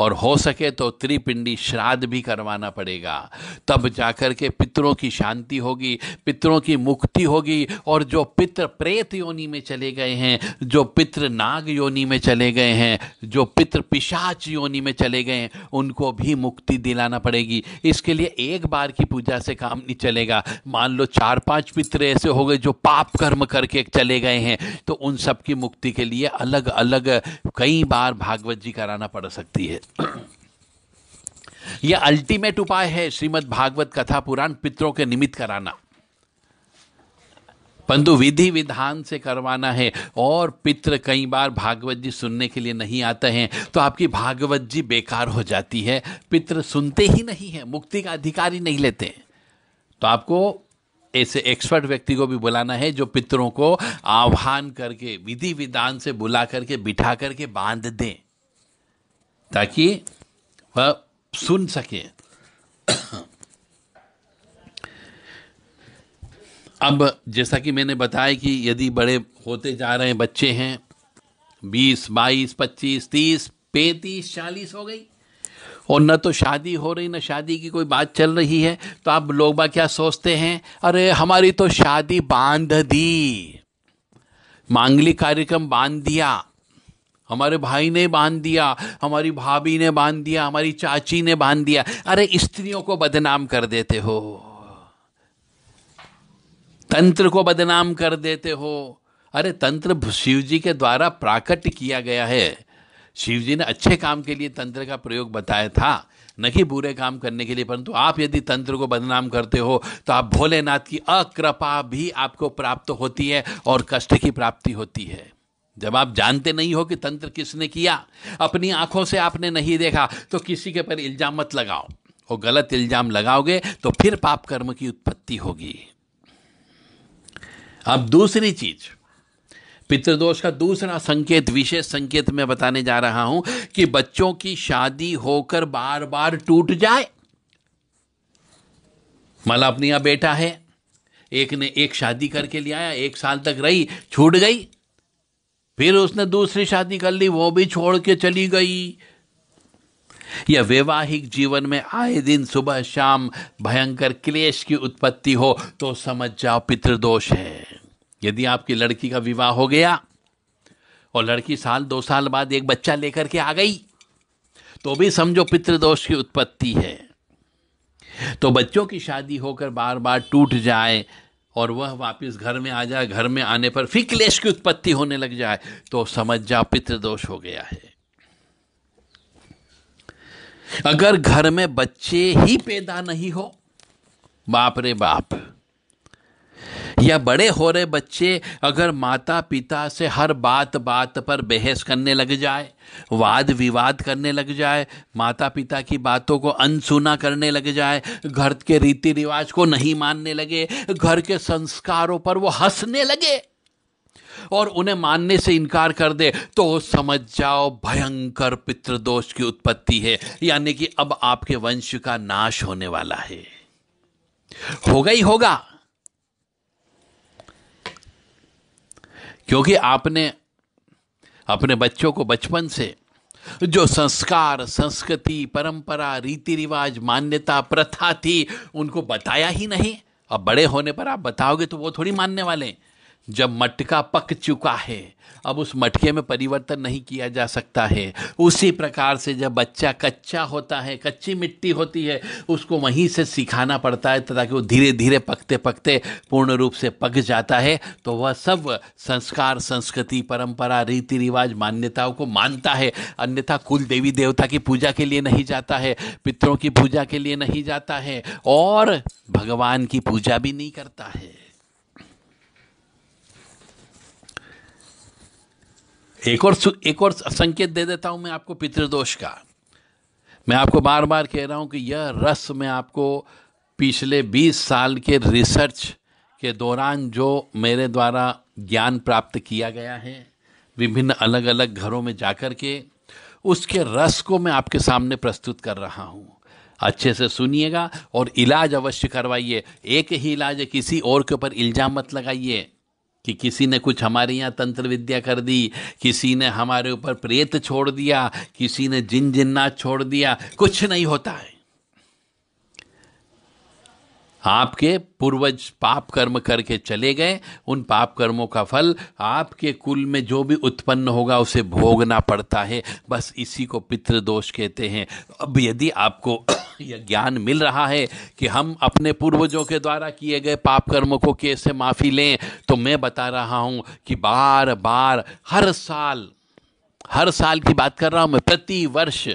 और हो सके तो त्रिपिंडी श्राद्ध भी करवाना पड़ेगा तब जाकर के पितरों की शांति होगी पितरों की मुक्ति होगी और जो पितृ प्रेत योनि में चले गए हैं जो पितृ नाग योनि में चले गए हैं जो पितृ पिशाच योनि में चले गए हैं उनको भी मुक्ति दिलाना पड़ेगी इसके लिए एक बार की पूजा से काम नहीं चलेगा मान लो चार पांच पितृ ऐसे हो गए जो पाप कर्म करके चले गए हैं तो उन सब की मुक्ति के लिए अलग अलग कई बार भागवत जी कराना पड़ सकती है यह अल्टीमेट उपाय है श्रीमद् भागवत कथा पुराण पितरों के निमित्त कराना परंतु विधि विधान से करवाना है और पित्र कई बार भागवत जी सुनने के लिए नहीं आते हैं तो आपकी भागवत जी बेकार हो जाती है पित्र सुनते ही नहीं है मुक्ति का अधिकार ही नहीं लेते हैं तो आपको ऐसे एक्सपर्ट व्यक्ति को भी बुलाना है जो पितरों को आह्वान करके विधि विधान से बुला करके बिठा करके बांध दें ताकि वह सुन सके अब जैसा कि मैंने बताया कि यदि बड़े होते जा रहे हैं बच्चे हैं बीस बाईस पच्चीस तीस पैंतीस चालीस हो गई और न तो शादी हो रही न शादी की कोई बात चल रही है तो आप लोग बा क्या सोचते हैं अरे हमारी तो शादी बांध दी मांगलिक कार्यक्रम बांध दिया हमारे भाई ने बांध दिया हमारी भाभी ने बांध दिया हमारी चाची ने बांध दिया अरे स्त्रियों को बदनाम कर देते हो तंत्र को बदनाम कर देते हो अरे तंत्र शिव जी के द्वारा प्राकट किया गया है शिव जी ने अच्छे काम के लिए तंत्र का प्रयोग बताया था न कि बुरे काम करने के लिए परंतु आप यदि तंत्र को बदनाम करते हो तो आप भोलेनाथ की अकृपा भी आपको प्राप्त होती है और कष्ट की प्राप्ति होती है जब आप जानते नहीं हो कि तंत्र किसने किया अपनी आंखों से आपने नहीं देखा तो किसी के पर इल्जाम मत लगाओ वो गलत इल्जाम लगाओगे तो फिर पाप कर्म की उत्पत्ति होगी अब दूसरी चीज पितृदोष का दूसरा संकेत विशेष संकेत मैं बताने जा रहा हूं कि बच्चों की शादी होकर बार बार टूट जाए माला अपनी यहां बेटा है एक ने एक शादी करके ले आया एक साल तक रही छूट गई फिर उसने दूसरी शादी कर ली वो भी छोड़ के चली गई या वैवाहिक जीवन में आए दिन सुबह शाम भयंकर क्लेश की उत्पत्ति हो तो समझ जाओ पितृदोष है यदि आपकी लड़की का विवाह हो गया और लड़की साल दो साल बाद एक बच्चा लेकर के आ गई तो भी समझो पितृदोष की उत्पत्ति है तो बच्चों की शादी होकर बार बार टूट जाए और वह वापस घर में आ जाए घर में आने पर फिर क्लेश की उत्पत्ति होने लग जाए तो समझ जा पितृदोष हो गया है अगर घर में बच्चे ही पैदा नहीं हो बाप रे बाप या बड़े हो रहे बच्चे अगर माता पिता से हर बात बात पर बहस करने लग जाए वाद विवाद करने लग जाए माता पिता की बातों को अनसुना करने लग जाए घर के रीति रिवाज को नहीं मानने लगे घर के संस्कारों पर वो हंसने लगे और उन्हें मानने से इनकार कर दे तो समझ जाओ भयंकर पितृदोष की उत्पत्ति है यानी कि अब आपके वंश का नाश होने वाला है होगा ही होगा क्योंकि आपने अपने बच्चों को बचपन से जो संस्कार संस्कृति परंपरा रीति रिवाज मान्यता प्रथा थी उनको बताया ही नहीं अब बड़े होने पर आप बताओगे तो वो थोड़ी मानने वाले हैं जब मटका पक चुका है अब उस मटके में परिवर्तन नहीं किया जा सकता है उसी प्रकार से जब बच्चा कच्चा होता है कच्ची मिट्टी होती है उसको वहीं से सिखाना पड़ता है ताकि वो धीरे धीरे पकते पकते पूर्ण रूप से पक जाता है तो वह सब संस्कार संस्कृति परंपरा रीति रिवाज मान्यताओं को मानता है अन्यथा कुल देवी देवता की पूजा के लिए नहीं जाता है पितरों की पूजा के लिए नहीं जाता है और भगवान की पूजा भी नहीं करता है एक और एक और संकेत दे देता हूँ मैं आपको पितृदोष का मैं आपको बार बार कह रहा हूँ कि यह रस मैं आपको पिछले 20 साल के रिसर्च के दौरान जो मेरे द्वारा ज्ञान प्राप्त किया गया है विभिन्न अलग अलग घरों में जाकर के उसके रस को मैं आपके सामने प्रस्तुत कर रहा हूँ अच्छे से सुनिएगा और इलाज अवश्य करवाइए एक ही इलाज है किसी और के ऊपर इल्ज़ाम मत लगाइए कि किसी ने कुछ हमारे यहाँ तंत्र विद्या कर दी किसी ने हमारे ऊपर प्रेत छोड़ दिया किसी ने जिन जिन्नात छोड़ दिया कुछ नहीं होता है आपके पूर्वज पाप कर्म करके चले गए उन पाप कर्मों का फल आपके कुल में जो भी उत्पन्न होगा उसे भोगना पड़ता है बस इसी को पितृदोष कहते हैं अब यदि आपको यह ज्ञान मिल रहा है कि हम अपने पूर्वजों के द्वारा किए गए पाप कर्मों को कैसे माफ़ी लें तो मैं बता रहा हूँ कि बार बार हर साल हर साल की बात कर रहा हूँ मैं प्रति वर्ष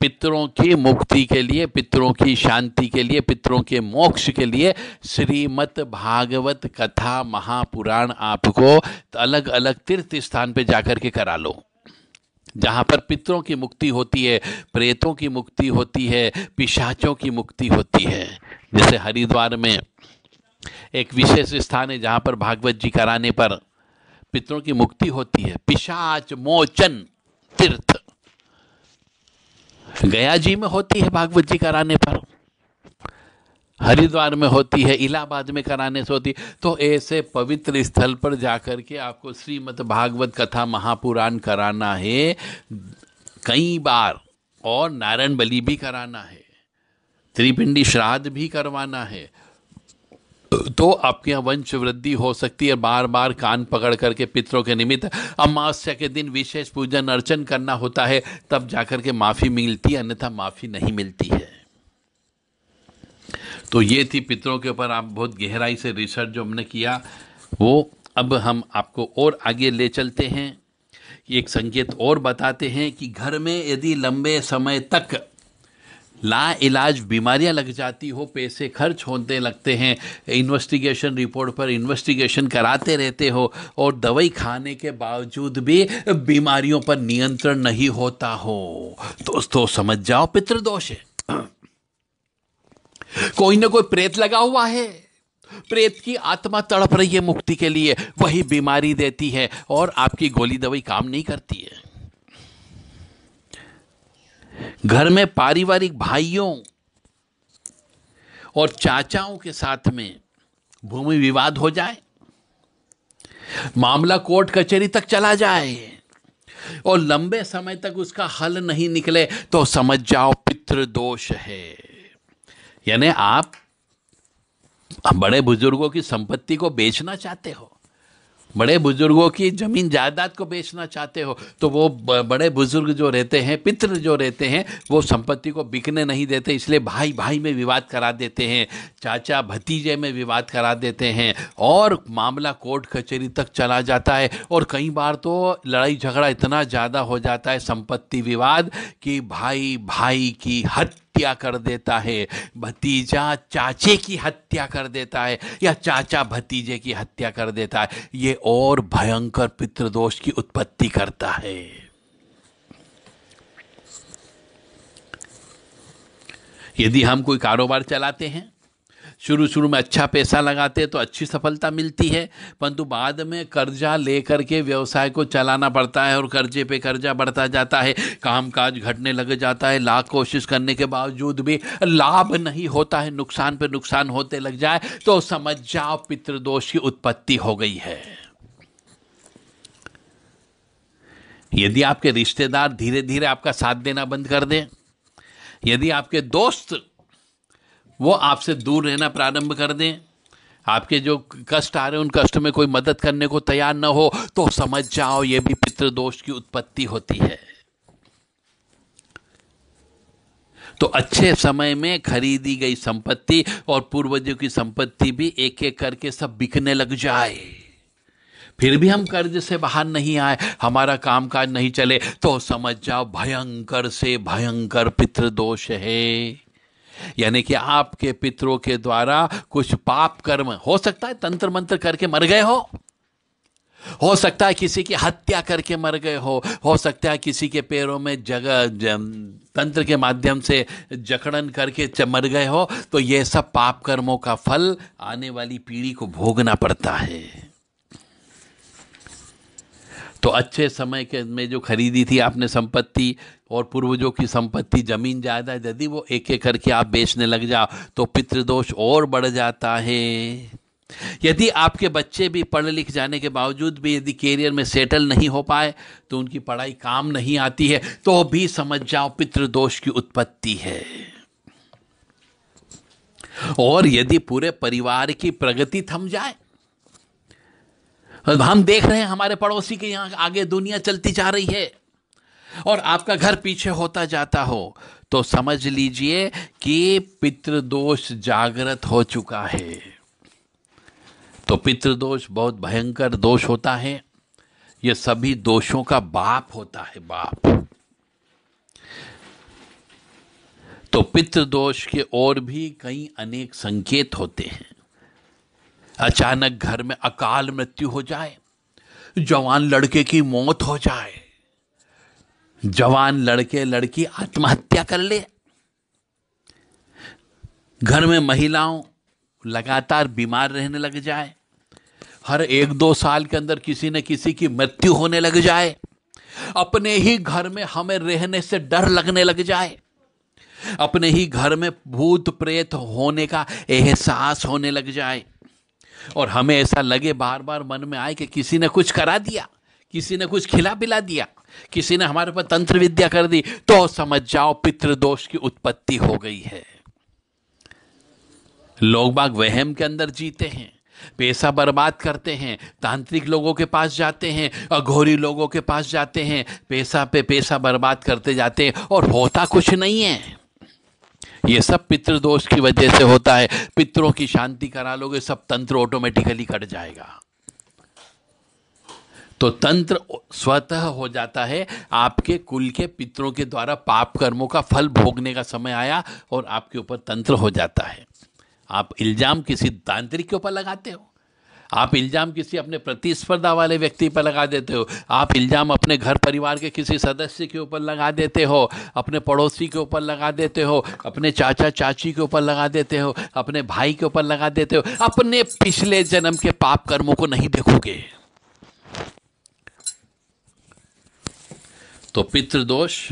पितरों की मुक्ति के लिए पितरों की शांति के लिए पितरों के मोक्ष के लिए श्रीमद् भागवत कथा महापुराण आपको अलग अलग तीर्थ स्थान पे जाकर के करा लो जहाँ पर पितरों की मुक्ति होती है प्रेतों की मुक्ति होती है पिशाचों की मुक्ति होती है जैसे हरिद्वार में एक विशेष स्थान है जहाँ पर भागवत जी कराने पर पितरों की मुक्ति होती है पिशाच मोचन तीर्थ गया जी में होती है भागवत जी कराने पर हरिद्वार में होती है इलाहाबाद में कराने से होती है तो ऐसे पवित्र स्थल पर जाकर के आपको श्रीमद् भागवत कथा महापुराण कराना है कई बार और नारायण बली भी कराना है त्रिपिंडी श्राद्ध भी करवाना है तो आपके यहाँ वंश वृद्धि हो सकती है बार बार कान पकड़ करके पितरों के निमित्त अमावस्या के दिन विशेष पूजन अर्चन करना होता है तब जाकर के माफ़ी मिलती है अन्यथा माफ़ी नहीं मिलती है तो ये थी पितरों के ऊपर आप बहुत गहराई से रिसर्च जो हमने किया वो अब हम आपको और आगे ले चलते हैं एक संकेत और बताते हैं कि घर में यदि लंबे समय तक लाइलाज बीमारियां लग जाती हो पैसे खर्च होने लगते हैं इन्वेस्टिगेशन रिपोर्ट पर इन्वेस्टिगेशन कराते रहते हो और दवाई खाने के बावजूद भी बीमारियों पर नियंत्रण नहीं होता हो दोस्तों समझ जाओ पितृदोष है कोई ना कोई प्रेत लगा हुआ है प्रेत की आत्मा तड़प रही है मुक्ति के लिए वही बीमारी देती है और आपकी गोली दवाई काम नहीं करती है घर में पारिवारिक भाइयों और चाचाओं के साथ में भूमि विवाद हो जाए मामला कोर्ट कचहरी तक चला जाए और लंबे समय तक उसका हल नहीं निकले तो समझ जाओ पितृदोष है यानी आप बड़े बुजुर्गों की संपत्ति को बेचना चाहते हो बड़े बुजुर्गों की जमीन जायदाद को बेचना चाहते हो तो वो बड़े बुजुर्ग जो रहते हैं पितृ जो रहते हैं वो संपत्ति को बिकने नहीं देते इसलिए भाई भाई में विवाद करा देते हैं चाचा भतीजे में विवाद करा देते हैं और मामला कोर्ट कचहरी तक चला जाता है और कई बार तो लड़ाई झगड़ा इतना ज़्यादा हो जाता है संपत्ति विवाद कि भाई भाई की हद हत्या कर देता है भतीजा चाचे की हत्या कर देता है या चाचा भतीजे की हत्या कर देता है ये और भयंकर पितृदोष की उत्पत्ति करता है यदि हम कोई कारोबार चलाते हैं शुरू शुरू में अच्छा पैसा लगाते हैं तो अच्छी सफलता मिलती है परंतु बाद में कर्जा लेकर के व्यवसाय को चलाना पड़ता है और कर्जे पे कर्जा बढ़ता जाता है काम काज घटने लग जाता है लाख कोशिश करने के बावजूद भी लाभ नहीं होता है नुकसान पे नुकसान होते लग जाए तो समझ जाओ पितृदोष की उत्पत्ति हो गई है यदि आपके रिश्तेदार धीरे धीरे आपका साथ देना बंद कर दें यदि आपके दोस्त वो आपसे दूर रहना प्रारंभ कर दें आपके जो कष्ट आ रहे हैं उन कष्ट में कोई मदद करने को तैयार ना हो तो समझ जाओ ये भी पितृदोष की उत्पत्ति होती है तो अच्छे समय में खरीदी गई संपत्ति और पूर्वजों की संपत्ति भी एक एक करके सब बिकने लग जाए फिर भी हम कर्ज से बाहर नहीं आए हमारा काम काज नहीं चले तो समझ जाओ भयंकर से भयंकर पितृदोष है यानी कि आपके पितरों के द्वारा कुछ पाप कर्म हो सकता है तंत्र मंत्र करके मर गए हो हो सकता है किसी की हत्या करके मर गए हो हो सकता है किसी के पैरों में जगह तंत्र के माध्यम से जकड़न करके मर गए हो तो यह सब पाप कर्मों का फल आने वाली पीढ़ी को भोगना पड़ता है तो अच्छे समय के में जो खरीदी थी आपने संपत्ति और पूर्वजों की संपत्ति जमीन जायदाद यदि वो एक एक करके आप बेचने लग जाओ तो पितृदोष और बढ़ जाता है यदि आपके बच्चे भी पढ़ लिख जाने के बावजूद भी यदि कैरियर में सेटल नहीं हो पाए तो उनकी पढ़ाई काम नहीं आती है तो भी समझ जाओ पितृदोष की उत्पत्ति है और यदि पूरे परिवार की प्रगति थम जाए हम देख रहे हैं हमारे पड़ोसी के यहाँ आगे दुनिया चलती जा रही है और आपका घर पीछे होता जाता हो तो समझ लीजिए कि पितृदोष जागृत हो चुका है तो पितृदोष बहुत भयंकर दोष होता है यह सभी दोषों का बाप होता है बाप तो पितृदोष के और भी कई अनेक संकेत होते हैं अचानक घर में अकाल मृत्यु हो जाए जवान लड़के की मौत हो जाए जवान लड़के लड़की आत्महत्या कर ले घर में महिलाओं लगातार बीमार रहने लग जाए हर एक दो साल के अंदर किसी न किसी की मृत्यु होने लग जाए अपने ही घर में हमें रहने से डर लगने लग जाए अपने ही घर में भूत प्रेत होने का एहसास होने लग जाए और हमें ऐसा लगे बार बार मन में आए कि किसी ने कुछ करा दिया किसी ने कुछ खिला पिला दिया किसी ने हमारे पर तंत्र विद्या कर दी तो समझ जाओ पितृदोष की उत्पत्ति हो गई है लोग बाग वहम के अंदर जीते हैं पैसा बर्बाद करते हैं तांत्रिक लोगों के पास जाते हैं अघोरी लोगों के पास जाते हैं पैसा पे पैसा बर्बाद करते जाते हैं और होता कुछ नहीं है ये सब पितृदोष की वजह से होता है पितरों की शांति करा लोगे सब तंत्र ऑटोमेटिकली कट जाएगा तो तंत्र स्वतः हो जाता है आपके कुल के पितरों के द्वारा पाप कर्मों का फल भोगने का समय आया और आपके ऊपर तंत्र हो जाता है आप इल्ज़ाम किसी तांत्रिक के ऊपर लगाते हो आप इल्ज़ाम किसी अपने प्रतिस्पर्धा वाले व्यक्ति पर लगा देते हो आप इल्ज़ाम अपने घर परिवार के किसी सदस्य के ऊपर लगा देते हो अपने पड़ोसी के ऊपर लगा देते हो अपने चाचा चाची के ऊपर लगा देते हो अपने भाई के ऊपर लगा देते हो अपने पिछले जन्म के पाप कर्मों को नहीं देखोगे तो पितृदोष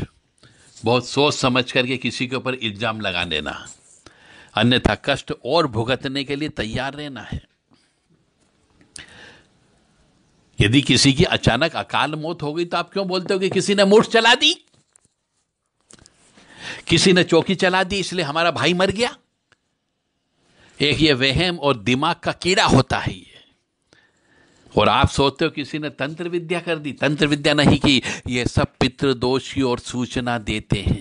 बहुत सोच समझ करके किसी के ऊपर इल्ज़ाम लगा देना अन्यथा कष्ट और भुगतने के लिए तैयार रहना है यदि किसी की अचानक अकाल मौत हो गई तो आप क्यों बोलते हो कि किसी ने मूठ चला दी किसी ने चौकी चला दी इसलिए हमारा भाई मर गया एक ये वहम और दिमाग का कीड़ा होता है ये और आप सोचते हो किसी ने तंत्र विद्या कर दी तंत्र विद्या नहीं की ये सब पितृदोष की ओर सूचना देते हैं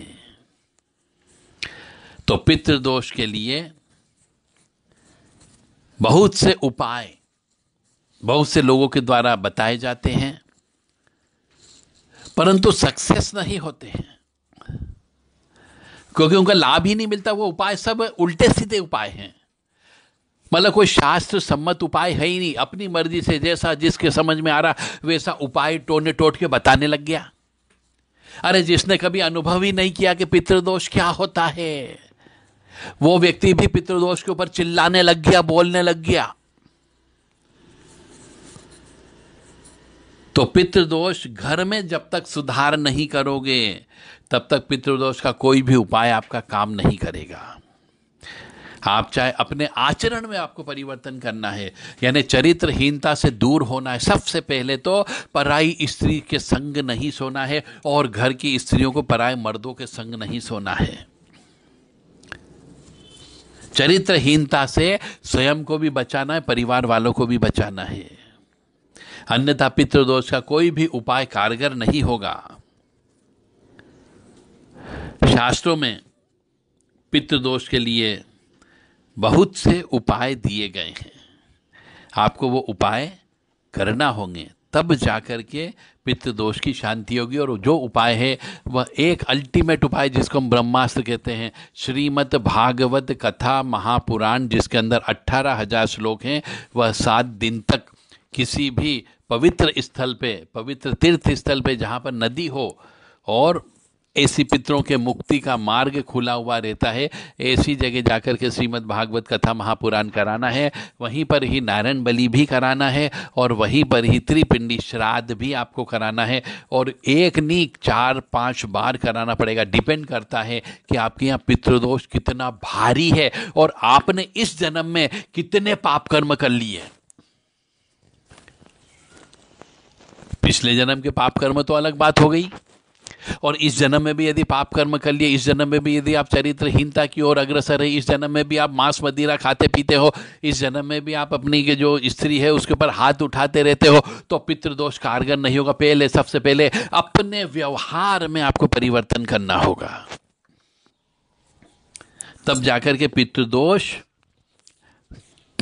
तो पितृदोष के लिए बहुत से उपाय बहुत से लोगों के द्वारा बताए जाते हैं परंतु सक्सेस नहीं होते हैं क्योंकि उनका लाभ ही नहीं मिलता वो उपाय सब उल्टे सीधे उपाय हैं मतलब कोई शास्त्र सम्मत उपाय है ही नहीं अपनी मर्जी से जैसा जिसके समझ में आ रहा वैसा उपाय टोने टोट के बताने लग गया अरे जिसने कभी अनुभव ही नहीं किया कि पितृदोष क्या होता है वो व्यक्ति भी पितृदोष के ऊपर चिल्लाने लग गया बोलने लग गया तो पितृदोष घर में जब तक सुधार नहीं करोगे तब तक पितृदोष का कोई भी उपाय आपका काम नहीं करेगा आप चाहे अपने आचरण में आपको परिवर्तन करना है यानी चरित्रहीनता से दूर होना है सबसे पहले तो पराई स्त्री के संग नहीं सोना है और घर की स्त्रियों को पराए मर्दों के संग नहीं सोना है चरित्रहीनता से स्वयं को भी बचाना है परिवार वालों को भी बचाना है अन्यथा पितृदोष का कोई भी उपाय कारगर नहीं होगा शास्त्रों में पितृदोष के लिए बहुत से उपाय दिए गए हैं आपको वो उपाय करना होंगे तब जाकर के पितृदोष की शांति होगी और जो उपाय है वह एक अल्टीमेट उपाय जिसको हम ब्रह्मास्त्र कहते हैं श्रीमद् भागवत कथा महापुराण जिसके अंदर अट्ठारह हजार श्लोक हैं वह सात दिन तक किसी भी पवित्र स्थल पे पवित्र तीर्थ स्थल पे जहाँ पर नदी हो और ऐसी पितरों के मुक्ति का मार्ग खुला हुआ रहता है ऐसी जगह जाकर के श्रीमद् भागवत कथा महापुराण कराना है वहीं पर ही नारायण बलि भी कराना है और वहीं पर ही त्रिपिंडी श्राद्ध भी आपको कराना है और एक नी चार पाँच बार कराना पड़ेगा डिपेंड करता है कि आपके यहाँ पितृदोष कितना भारी है और आपने इस जन्म में कितने पाप कर्म कर लिए हैं पिछले जन्म के पाप कर्म तो अलग बात हो गई और इस जन्म में भी यदि पाप कर्म कर लिए इस जन्म में भी यदि आप चरित्रहीनता की ओर अग्रसर है इस जन्म में भी आप मांस मदिरा खाते पीते हो इस जन्म में भी आप अपनी के जो स्त्री है उसके ऊपर हाथ उठाते रहते हो तो पितृदोष कारगर नहीं होगा पहले सबसे पहले अपने व्यवहार में आपको परिवर्तन करना होगा तब जाकर के पितृदोष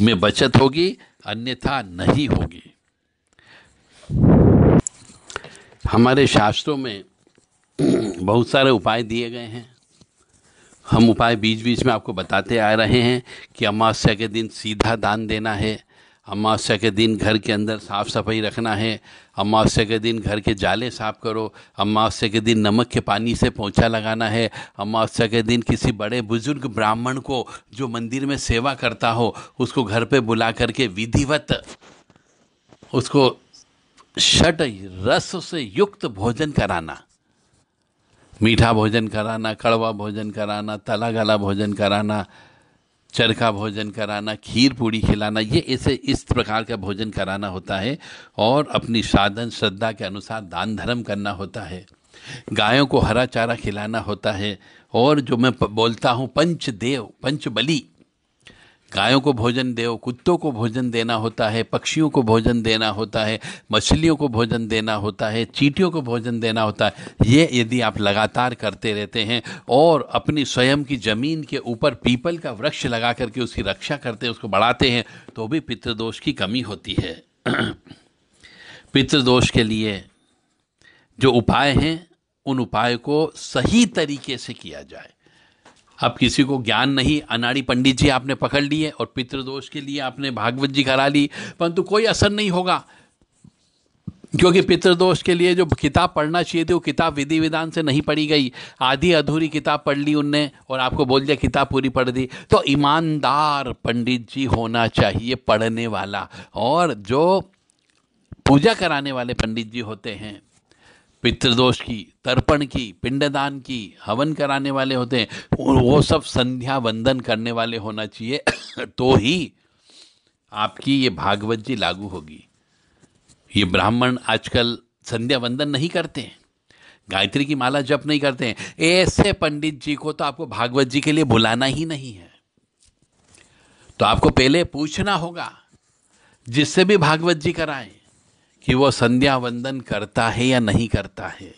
में बचत होगी अन्यथा नहीं होगी हमारे शास्त्रों में बहुत सारे उपाय दिए गए हैं हम उपाय बीच बीच में आपको बताते आ रहे हैं कि अमावस्या के दिन सीधा दान देना है अमावस्या के दिन घर के अंदर साफ़ सफाई रखना है अमावस्या के दिन घर के जाले साफ़ करो अमावस्या के दिन नमक के पानी से पोछा लगाना है अमावस्या के दिन किसी बड़े बुजुर्ग ब्राह्मण को जो मंदिर में सेवा करता हो उसको घर पे बुला करके विधिवत उसको षट रस से युक्त भोजन कराना मीठा भोजन कराना कड़वा भोजन कराना तला गला भोजन कराना चरखा भोजन कराना खीर पूड़ी खिलाना ये ऐसे इस प्रकार का भोजन कराना होता है और अपनी साधन श्रद्धा के अनुसार दान धर्म करना होता है गायों को हरा चारा खिलाना होता है और जो मैं बोलता हूँ पंचदेव पंचबली गायों को भोजन दो कुत्तों को भोजन देना होता है पक्षियों को भोजन देना होता है मछलियों को भोजन देना होता है चीटियों को भोजन देना होता है ये यदि आप लगातार करते रहते हैं और अपनी स्वयं की ज़मीन के ऊपर पीपल का वृक्ष लगा करके उसकी रक्षा करते हैं उसको बढ़ाते हैं तो भी पितृदोष की कमी होती है पितृदोष के लिए जो उपाय हैं उन उपाय को सही तरीके से किया जाए अब किसी को ज्ञान नहीं अनाड़ी पंडित जी आपने पकड़ लिए और पितृदोष के लिए आपने भागवत जी करा ली परंतु कोई असर नहीं होगा क्योंकि पितृदोष के लिए जो किताब पढ़ना चाहिए थी वो किताब विधि विधान से नहीं पढ़ी गई आधी अधूरी किताब पढ़ ली उनने और आपको बोल दिया किताब पूरी पढ़ दी तो ईमानदार पंडित जी होना चाहिए पढ़ने वाला और जो पूजा कराने वाले पंडित जी होते हैं पितृदोष की तर्पण की पिंडदान की हवन कराने वाले होते हैं वो सब संध्या वंदन करने वाले होना चाहिए तो ही आपकी ये भागवत जी लागू होगी ये ब्राह्मण आजकल संध्या वंदन नहीं करते हैं गायत्री की माला जप नहीं करते हैं ऐसे पंडित जी को तो आपको भागवत जी के लिए बुलाना ही नहीं है तो आपको पहले पूछना होगा जिससे भी भागवत जी कराएं कि वो संध्या वंदन करता है या नहीं करता है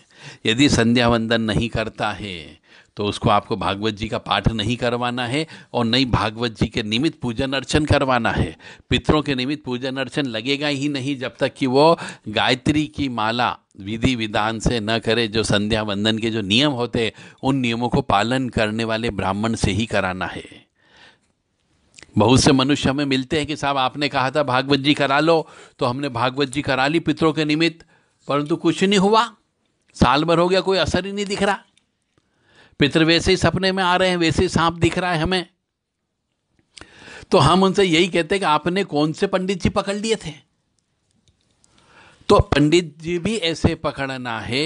यदि संध्या वंदन नहीं करता है तो उसको आपको भागवत जी का पाठ नहीं करवाना है और नहीं भागवत जी के निमित्त पूजन अर्चन करवाना है पितरों के निमित्त पूजन अर्चन लगेगा ही नहीं जब तक कि वो गायत्री की माला विधि विधान से न करे जो संध्या वंदन के जो नियम होते उन नियमों को पालन करने वाले ब्राह्मण से ही कराना है बहुत से मनुष्य हमें मिलते हैं कि साहब आपने कहा था भागवत जी करा लो तो हमने भागवत जी करा ली पितरों के निमित्त परंतु कुछ नहीं हुआ साल भर हो गया कोई असर ही नहीं दिख रहा पितर वैसे ही सपने में आ रहे हैं वैसे ही सांप दिख रहा है हमें तो हम उनसे यही कहते हैं कि आपने कौन से पंडित जी पकड़ लिए थे तो पंडित जी भी ऐसे पकड़ना है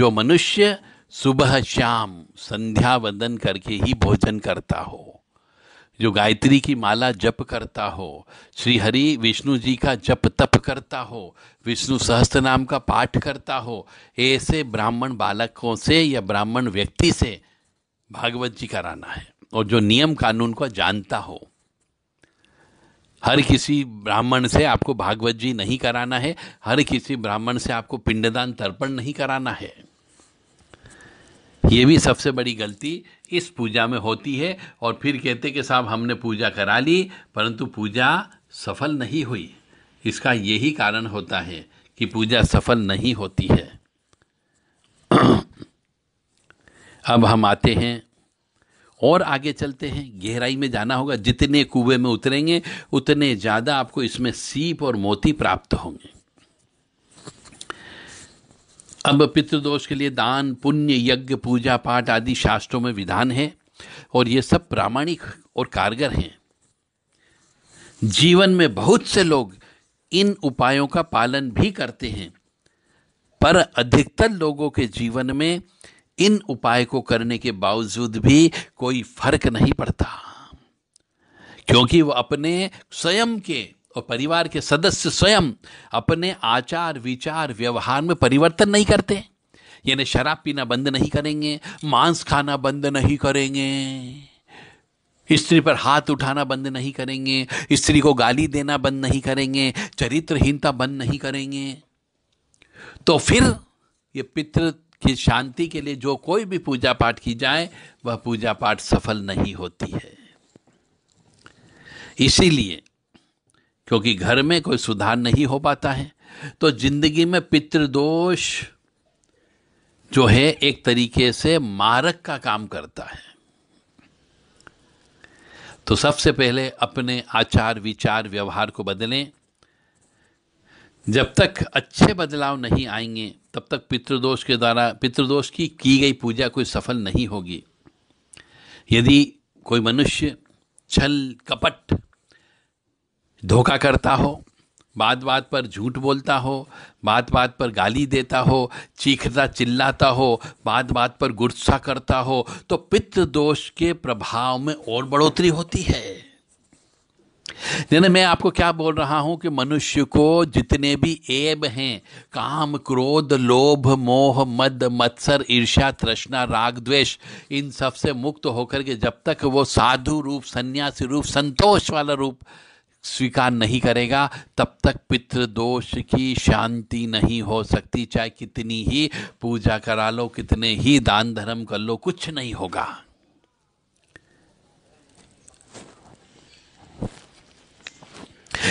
जो मनुष्य सुबह शाम संध्या वंदन करके ही भोजन करता हो जो गायत्री की माला जप करता हो श्री हरि विष्णु जी का जप तप करता हो विष्णु सहस्त्र नाम का पाठ करता हो ऐसे ब्राह्मण बालकों से या ब्राह्मण व्यक्ति से भागवत जी कराना है और जो नियम कानून को जानता हो हर किसी ब्राह्मण से आपको भागवत जी नहीं कराना है हर किसी ब्राह्मण से आपको पिंडदान तर्पण नहीं कराना है ये भी सबसे बड़ी गलती इस पूजा में होती है और फिर कहते कि साहब हमने पूजा करा ली परंतु पूजा सफल नहीं हुई इसका यही कारण होता है कि पूजा सफल नहीं होती है अब हम आते हैं और आगे चलते हैं गहराई में जाना होगा जितने कुएं में उतरेंगे उतने ज़्यादा आपको इसमें सीप और मोती प्राप्त होंगे अब पितृदोष के लिए दान पुण्य यज्ञ पूजा पाठ आदि शास्त्रों में विधान है और ये सब प्रामाणिक और कारगर हैं जीवन में बहुत से लोग इन उपायों का पालन भी करते हैं पर अधिकतर लोगों के जीवन में इन उपाय को करने के बावजूद भी कोई फर्क नहीं पड़ता क्योंकि वह अपने स्वयं के और परिवार के सदस्य स्वयं अपने आचार विचार व्यवहार में परिवर्तन नहीं करते यानी शराब पीना बंद नहीं करेंगे मांस खाना बंद नहीं करेंगे स्त्री पर हाथ उठाना बंद नहीं करेंगे स्त्री को गाली देना बंद नहीं करेंगे चरित्रहीनता बंद नहीं करेंगे तो फिर ये पितृ की शांति के लिए जो कोई भी पूजा पाठ की जाए वह पूजा पाठ सफल नहीं होती है इसीलिए क्योंकि घर में कोई सुधार नहीं हो पाता है तो जिंदगी में पितृदोष जो है एक तरीके से मारक का काम करता है तो सबसे पहले अपने आचार विचार व्यवहार को बदलें जब तक अच्छे बदलाव नहीं आएंगे तब तक पितृदोष के द्वारा पितृदोष की की गई पूजा कोई सफल नहीं होगी यदि कोई मनुष्य छल कपट धोखा करता हो बात बात पर झूठ बोलता हो बात बात पर गाली देता हो चीखता चिल्लाता हो बात बात पर गुस्सा करता हो तो पित्त दोष के प्रभाव में और बढ़ोतरी होती है मैं आपको क्या बोल रहा हूं कि मनुष्य को जितने भी एब हैं काम क्रोध लोभ मोह मद मत्सर ईर्ष्या तृष्णा राग द्वेष इन सब से मुक्त होकर के जब तक वो साधु रूप सन्यासी रूप संतोष वाला रूप स्वीकार नहीं करेगा तब तक पितृदोष की शांति नहीं हो सकती चाहे कितनी ही पूजा करा लो कितने ही दान धर्म कर लो कुछ नहीं होगा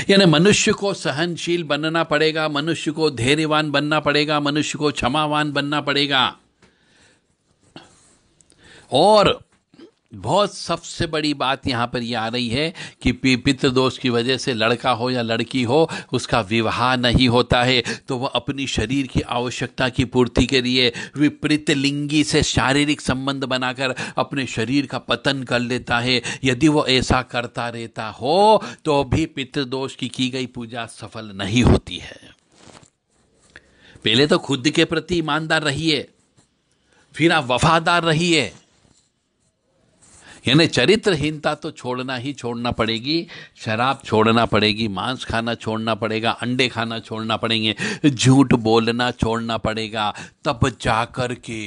यानी मनुष्य को सहनशील बनना पड़ेगा मनुष्य को धैर्यवान बनना पड़ेगा मनुष्य को क्षमावान बनना पड़ेगा और बहुत सबसे बड़ी बात यहाँ पर यह आ रही है कि पितृदोष दोष की वजह से लड़का हो या लड़की हो उसका विवाह नहीं होता है तो वह अपनी शरीर की आवश्यकता की पूर्ति के लिए विपरीत लिंगी से शारीरिक संबंध बनाकर अपने शरीर का पतन कर लेता है यदि वो ऐसा करता रहता हो तो भी पितृदोष की की गई पूजा सफल नहीं होती है पहले तो खुद के प्रति ईमानदार रहिए फिर आप वफादार रहिए यानी चरित्रहीनता तो छोड़ना ही छोड़ना पड़ेगी शराब छोड़ना पड़ेगी मांस खाना छोड़ना पड़ेगा अंडे खाना छोड़ना पड़ेंगे झूठ बोलना छोड़ना पड़ेगा तब जाकर के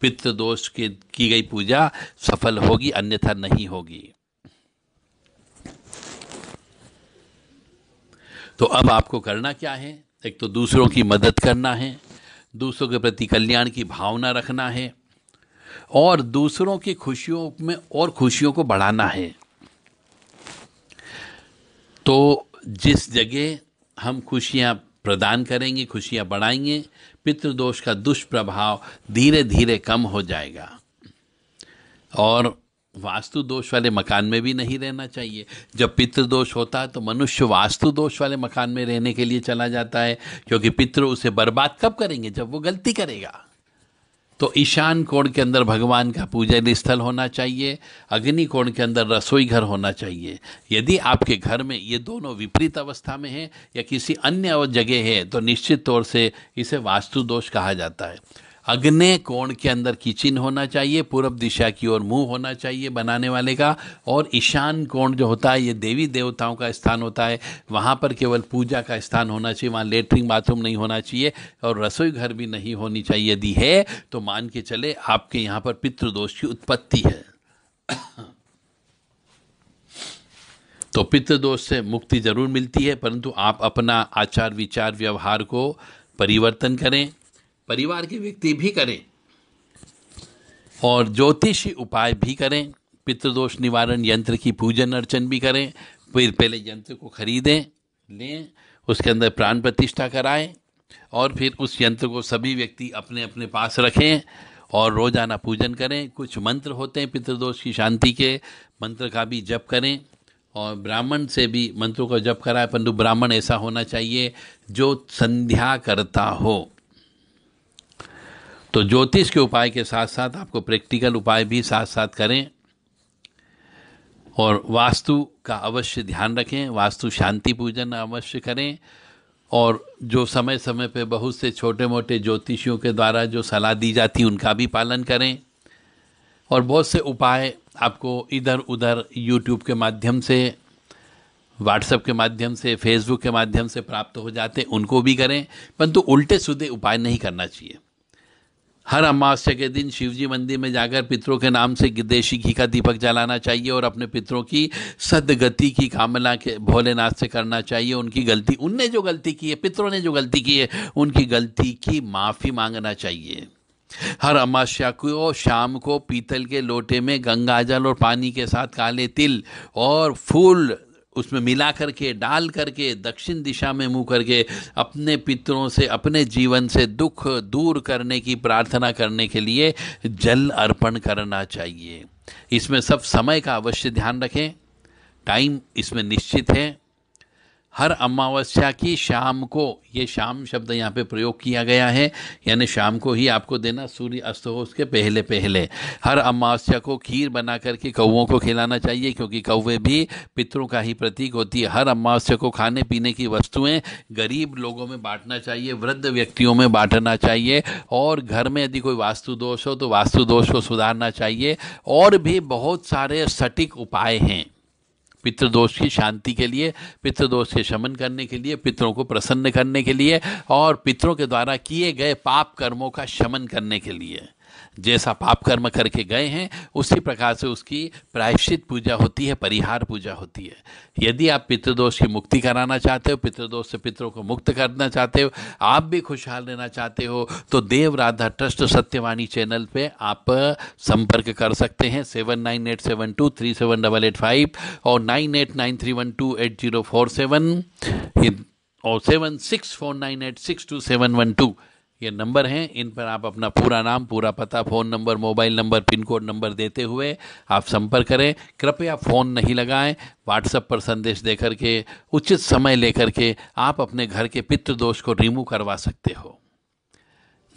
पित्र दोष के की गई पूजा सफल होगी अन्यथा नहीं होगी तो अब आपको करना क्या है एक तो दूसरों की मदद करना है दूसरों के प्रति कल्याण की भावना रखना है और दूसरों की खुशियों में और खुशियों को बढ़ाना है तो जिस जगह हम खुशियाँ प्रदान करेंगे खुशियाँ बढ़ाएंगे पितृदोष का दुष्प्रभाव धीरे धीरे कम हो जाएगा और वास्तु दोष वाले मकान में भी नहीं रहना चाहिए जब पितृदोष होता है तो मनुष्य वास्तु दोष वाले मकान में रहने के लिए चला जाता है क्योंकि पितृ उसे बर्बाद कब करेंगे जब वो गलती करेगा तो ईशान कोण के अंदर भगवान का पूजन स्थल होना चाहिए अग्नि कोण के अंदर रसोई घर होना चाहिए यदि आपके घर में ये दोनों विपरीत अवस्था में है या किसी अन्य जगह है तो निश्चित तौर से इसे वास्तु दोष कहा जाता है अग्नि कोण के अंदर किचन होना चाहिए पूर्व दिशा की ओर मुंह होना चाहिए बनाने वाले का और ईशान कोण जो होता है ये देवी देवताओं का स्थान होता है वहाँ पर केवल पूजा का स्थान होना चाहिए वहाँ लेटरिन बाथरूम नहीं होना चाहिए और रसोई घर भी नहीं होनी चाहिए यदि है तो मान के चले आपके यहाँ पर पितृदोष की उत्पत्ति है तो पितृदोष से मुक्ति जरूर मिलती है परंतु आप अपना आचार विचार व्यवहार को परिवर्तन करें परिवार के व्यक्ति भी करें और ज्योतिषी उपाय भी करें पितृदोष निवारण यंत्र की पूजन अर्चन भी करें फिर पहले यंत्र को खरीदें लें उसके अंदर प्राण प्रतिष्ठा कराएं और फिर उस यंत्र को सभी व्यक्ति अपने अपने पास रखें और रोजाना पूजन करें कुछ मंत्र होते हैं पितृदोष की शांति के मंत्र का भी जप करें और ब्राह्मण से भी मंत्रों का जप कराएं परंतु ब्राह्मण ऐसा होना चाहिए जो संध्या करता हो तो ज्योतिष के उपाय के साथ साथ आपको प्रैक्टिकल उपाय भी साथ साथ करें और वास्तु का अवश्य ध्यान रखें वास्तु शांति पूजन अवश्य करें और जो समय समय पे बहुत से छोटे मोटे ज्योतिषियों के द्वारा जो सलाह दी जाती है उनका भी पालन करें और बहुत से उपाय आपको इधर उधर यूट्यूब के माध्यम से व्हाट्सएप के माध्यम से फेसबुक के माध्यम से प्राप्त हो जाते उनको भी करें परंतु उल्टे सीधे उपाय नहीं करना चाहिए हर अमावस्या के दिन शिवजी मंदिर में जाकर पितरों के नाम से देशी घी का दीपक जलाना चाहिए और अपने पितरों की सदगति की कामना के भोलेनाथ से करना चाहिए उनकी गलती उनने जो गलती की है पितरों ने जो गलती की है उनकी गलती की माफ़ी मांगना चाहिए हर अमावस्या को शाम को पीतल के लोटे में गंगाजल और पानी के साथ काले तिल और फूल उसमें मिला करके डाल करके दक्षिण दिशा में मुंह करके अपने पितरों से अपने जीवन से दुख दूर करने की प्रार्थना करने के लिए जल अर्पण करना चाहिए इसमें सब समय का अवश्य ध्यान रखें टाइम इसमें निश्चित है हर अमावस्या की शाम को ये शाम शब्द यहाँ पे प्रयोग किया गया है यानी शाम को ही आपको देना सूर्य अस्त हो उसके पहले पहले हर अमावस्या को खीर बना करके कौओं को खिलाना चाहिए क्योंकि कौवे भी पितरों का ही प्रतीक होती है हर अमावस्या को खाने पीने की वस्तुएं गरीब लोगों में बांटना चाहिए वृद्ध व्यक्तियों में बांटना चाहिए और घर में यदि कोई वास्तु दोष हो तो वास्तु दोष को सुधारना चाहिए और भी बहुत सारे सटीक उपाय हैं पितृदोष की शांति के लिए पितृदोष के शमन करने के लिए पितरों को प्रसन्न करने के लिए और पितरों के द्वारा किए गए पाप कर्मों का शमन करने के लिए जैसा पाप कर्म करके गए हैं उसी प्रकार से उसकी प्रायश्चित पूजा होती है परिहार पूजा होती है यदि आप पितृदोष की मुक्ति कराना चाहते हो पितृदोष से पितरों को मुक्त करना चाहते हो आप भी खुशहाल रहना चाहते हो तो देव राधा ट्रस्ट सत्यवाणी चैनल पे आप संपर्क कर सकते हैं seven nine eight seven two three seven double eight five और nine eight nine three one two eight zero four seven और seven six four nine eight six two seven one two ये number हैं इन पर आप अपना पूरा नाम पूरा पता phone number mobile number pin code number देते हुए आप संपर्क करें कृपया फ़ोन नहीं लगाएं व्हाट्सएप पर संदेश दे के उचित समय लेकर के आप अपने घर के पितृदोष को रिमूव करवा सकते हो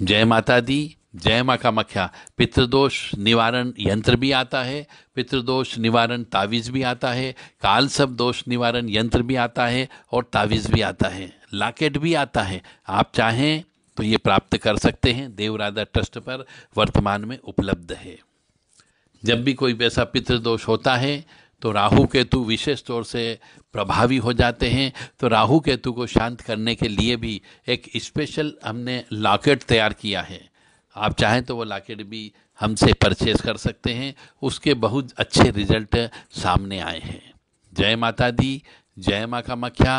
जय माता दी जय माँ का मख्या पितृदोष निवारण यंत्र भी आता है पितृदोष निवारण तावीज़ भी आता है काल सब दोष निवारण यंत्र भी आता है और तावीज़ भी आता है लाकेट भी आता है आप चाहें तो ये प्राप्त कर सकते हैं देवराधा ट्रस्ट पर वर्तमान में उपलब्ध है जब भी कोई वैसा पितृदोष होता है तो राहु केतु विशेष तौर से प्रभावी हो जाते हैं तो राहु केतु को शांत करने के लिए भी एक स्पेशल हमने लॉकेट तैयार किया है आप चाहें तो वो लॉकेट भी हमसे परचेज कर सकते हैं उसके बहुत अच्छे रिजल्ट सामने आए हैं जय माता दी जय माँ कामाख्या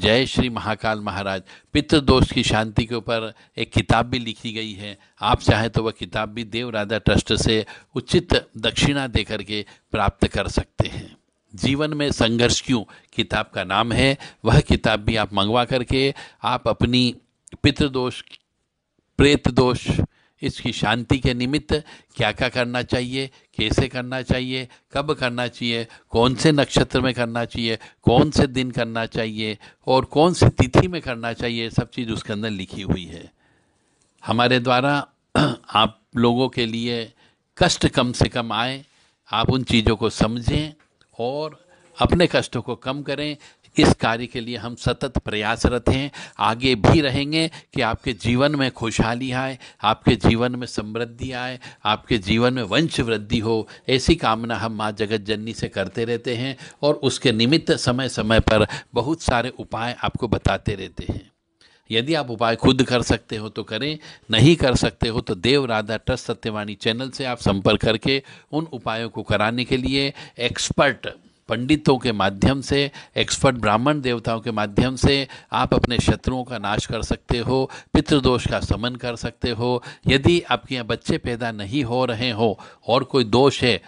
जय श्री महाकाल महाराज पितृदोष दोष की शांति के ऊपर एक किताब भी लिखी गई है आप चाहें तो वह किताब भी देव ट्रस्ट से उचित दक्षिणा देकर के प्राप्त कर सकते हैं जीवन में संघर्ष क्यों किताब का नाम है वह किताब भी आप मंगवा करके आप अपनी पितृदोष प्रेत दोष इसकी शांति के निमित्त क्या क्या करना चाहिए कैसे करना चाहिए कब करना चाहिए कौन से नक्षत्र में करना चाहिए कौन से दिन करना चाहिए और कौन से तिथि में करना चाहिए सब चीज़ उसके अंदर लिखी हुई है हमारे द्वारा आप लोगों के लिए कष्ट कम से कम आए आप उन चीज़ों को समझें और अपने कष्टों को कम करें इस कार्य के लिए हम सतत प्रयासरत हैं आगे भी रहेंगे कि आपके जीवन में खुशहाली आए आपके जीवन में समृद्धि आए आपके जीवन में वंश वृद्धि हो ऐसी कामना हम माँ जगत जननी से करते रहते हैं और उसके निमित्त समय समय पर बहुत सारे उपाय आपको बताते रहते हैं यदि आप उपाय खुद कर सकते हो तो करें नहीं कर सकते हो तो देव राधा ट्रस्ट सत्यवाणी चैनल से आप संपर्क करके उन उपायों को कराने के लिए एक्सपर्ट पंडितों के माध्यम से एक्सपर्ट ब्राह्मण देवताओं के माध्यम से आप अपने शत्रुओं का नाश कर सकते हो पितृदोष का समन कर सकते हो यदि आपके यहाँ बच्चे पैदा नहीं हो रहे हो और कोई दोष है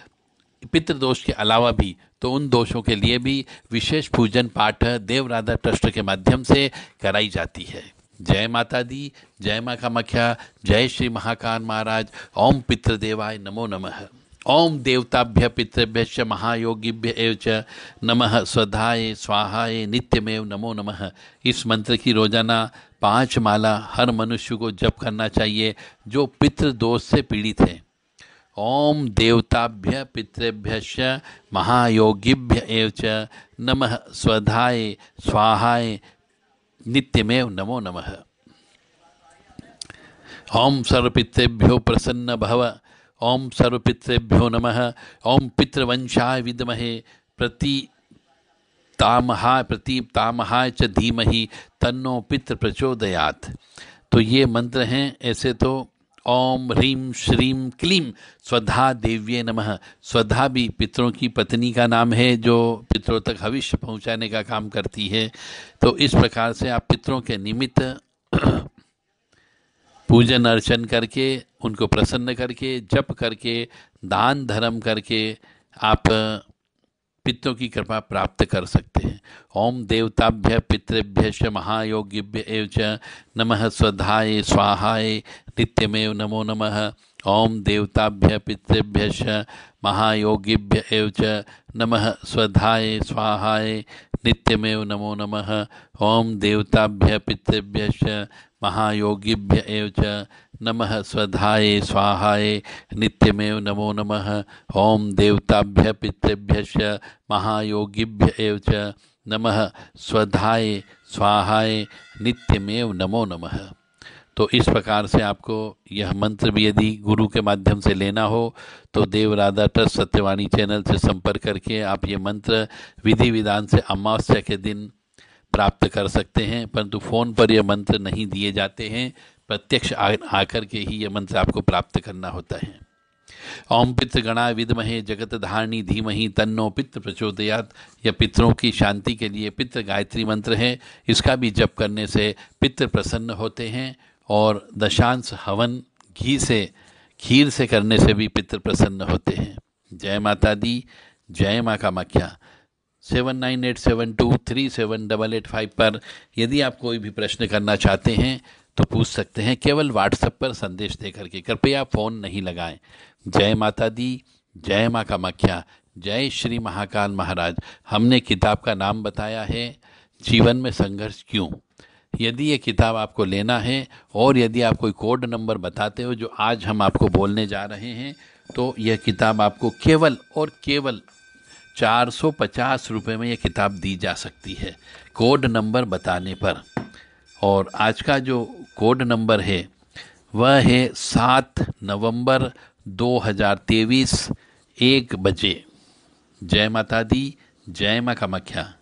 पितृदोष के अलावा भी तो उन दोषों के लिए भी विशेष पूजन पाठ देवराधा ट्रस्ट के माध्यम से कराई जाती है जय माता दी जय माँ कामाख्या जय श्री महाकाल महाराज ओम पितृदेवाय नमो नमः ओम देवताभ्य पितृभ्य महायोगिभ्य एवं नम स्वधाय स्वाहाय नित्यमेव नमो नमः इस मंत्र की रोजाना पांच माला हर मनुष्य को जप करना चाहिए जो पितृ दोष से पीड़ित है ओम देवताभ्य पितृभ्य महायोगिभ्य एवं नम स्वधाय स्वाहाय नित्यमेव नमो नमः ओम सर्वपितृभ्यो प्रसन्न भव ओम सर्वपितृभ्यो नम ओम पितृवंशाय विदमहे प्रति तामहाय प्रतीप तामहाय च धीमहि तन्नो पितृ प्रचोदयात तो ये मंत्र हैं ऐसे तो ओम ह्रीम श्रीम क्लीम स्वधा देव्य नमः स्वधा भी पितरों की पत्नी का नाम है जो पितरों तक हविष्य पहुंचाने का काम करती है तो इस प्रकार से आप पितरों के निमित्त पूजन अर्चन करके उनको प्रसन्न करके जप करके दान धर्म करके आप पितरों की कृपा प्राप्त कर सकते हैं ओम देवताभ्य पितृभ्य च महायोगिभ्य एव च नमः स्वधाय स्वाहाय नित्यमेव नमो नमः ओम देवताभ्य पितृभ्य च महायोगिभ्य एव च नम स्वधाय स्वाहाय नित्यमेव नमो नमः ओम देवताभ्य पितृभ्य महायोगिभ्य एव च नमः स्वधाये स्वाहाय नित्यमेव नमो नमः ॐ देवताभ्य पितृभ्यश्च महायोगिभ्य एव च नमः स्वधाय स्वाहाय नित्यमेव नमो नमः तो इस प्रकार से आपको यह मंत्र भी यदि गुरु के माध्यम से लेना हो तो देवराधा ट्रस्ट सत्यवाणी चैनल से संपर्क करके आप ये मंत्र विधि विधान से अमावस्या के दिन प्राप्त कर सकते हैं परंतु फ़ोन पर यह मंत्र नहीं दिए जाते हैं प्रत्यक्ष आकर के ही यह मंत्र आपको प्राप्त करना होता है ओम पित्र गणा विदमहे जगत धारणी धीमहि तन्नो पित्र प्रचोदयात यह पितरों की शांति के लिए पित्र गायत्री मंत्र है इसका भी जप करने से पित्र प्रसन्न होते हैं और दशांश हवन घी से खीर से करने से भी पितृ प्रसन्न होते हैं जय माता दी जय माँ Kamakhya seven nine eight seven two three seven double eight five पर यदि आप कोई भी प्रश्न करना चाहते हैं तो पूछ सकते हैं केवल व्हाट्सएप पर संदेश दे करके कृपया फ़ोन नहीं लगाएं जय माता दी जय माँ कामाख्या जय श्री महाकाल महाराज हमने किताब का नाम बताया है जीवन में संघर्ष क्यों यदि ये किताब आपको लेना है और यदि आप कोई कोड नंबर बताते हो जो आज हम आपको बोलने जा रहे हैं तो यह किताब आपको केवल और केवल चार सौ पचास रुपये में ये किताब दी जा सकती है कोड नंबर बताने पर और आज का जो कोड नंबर है वह है सात नवंबर 2023 एक बजे जय माता दी जय माँ कामाख्या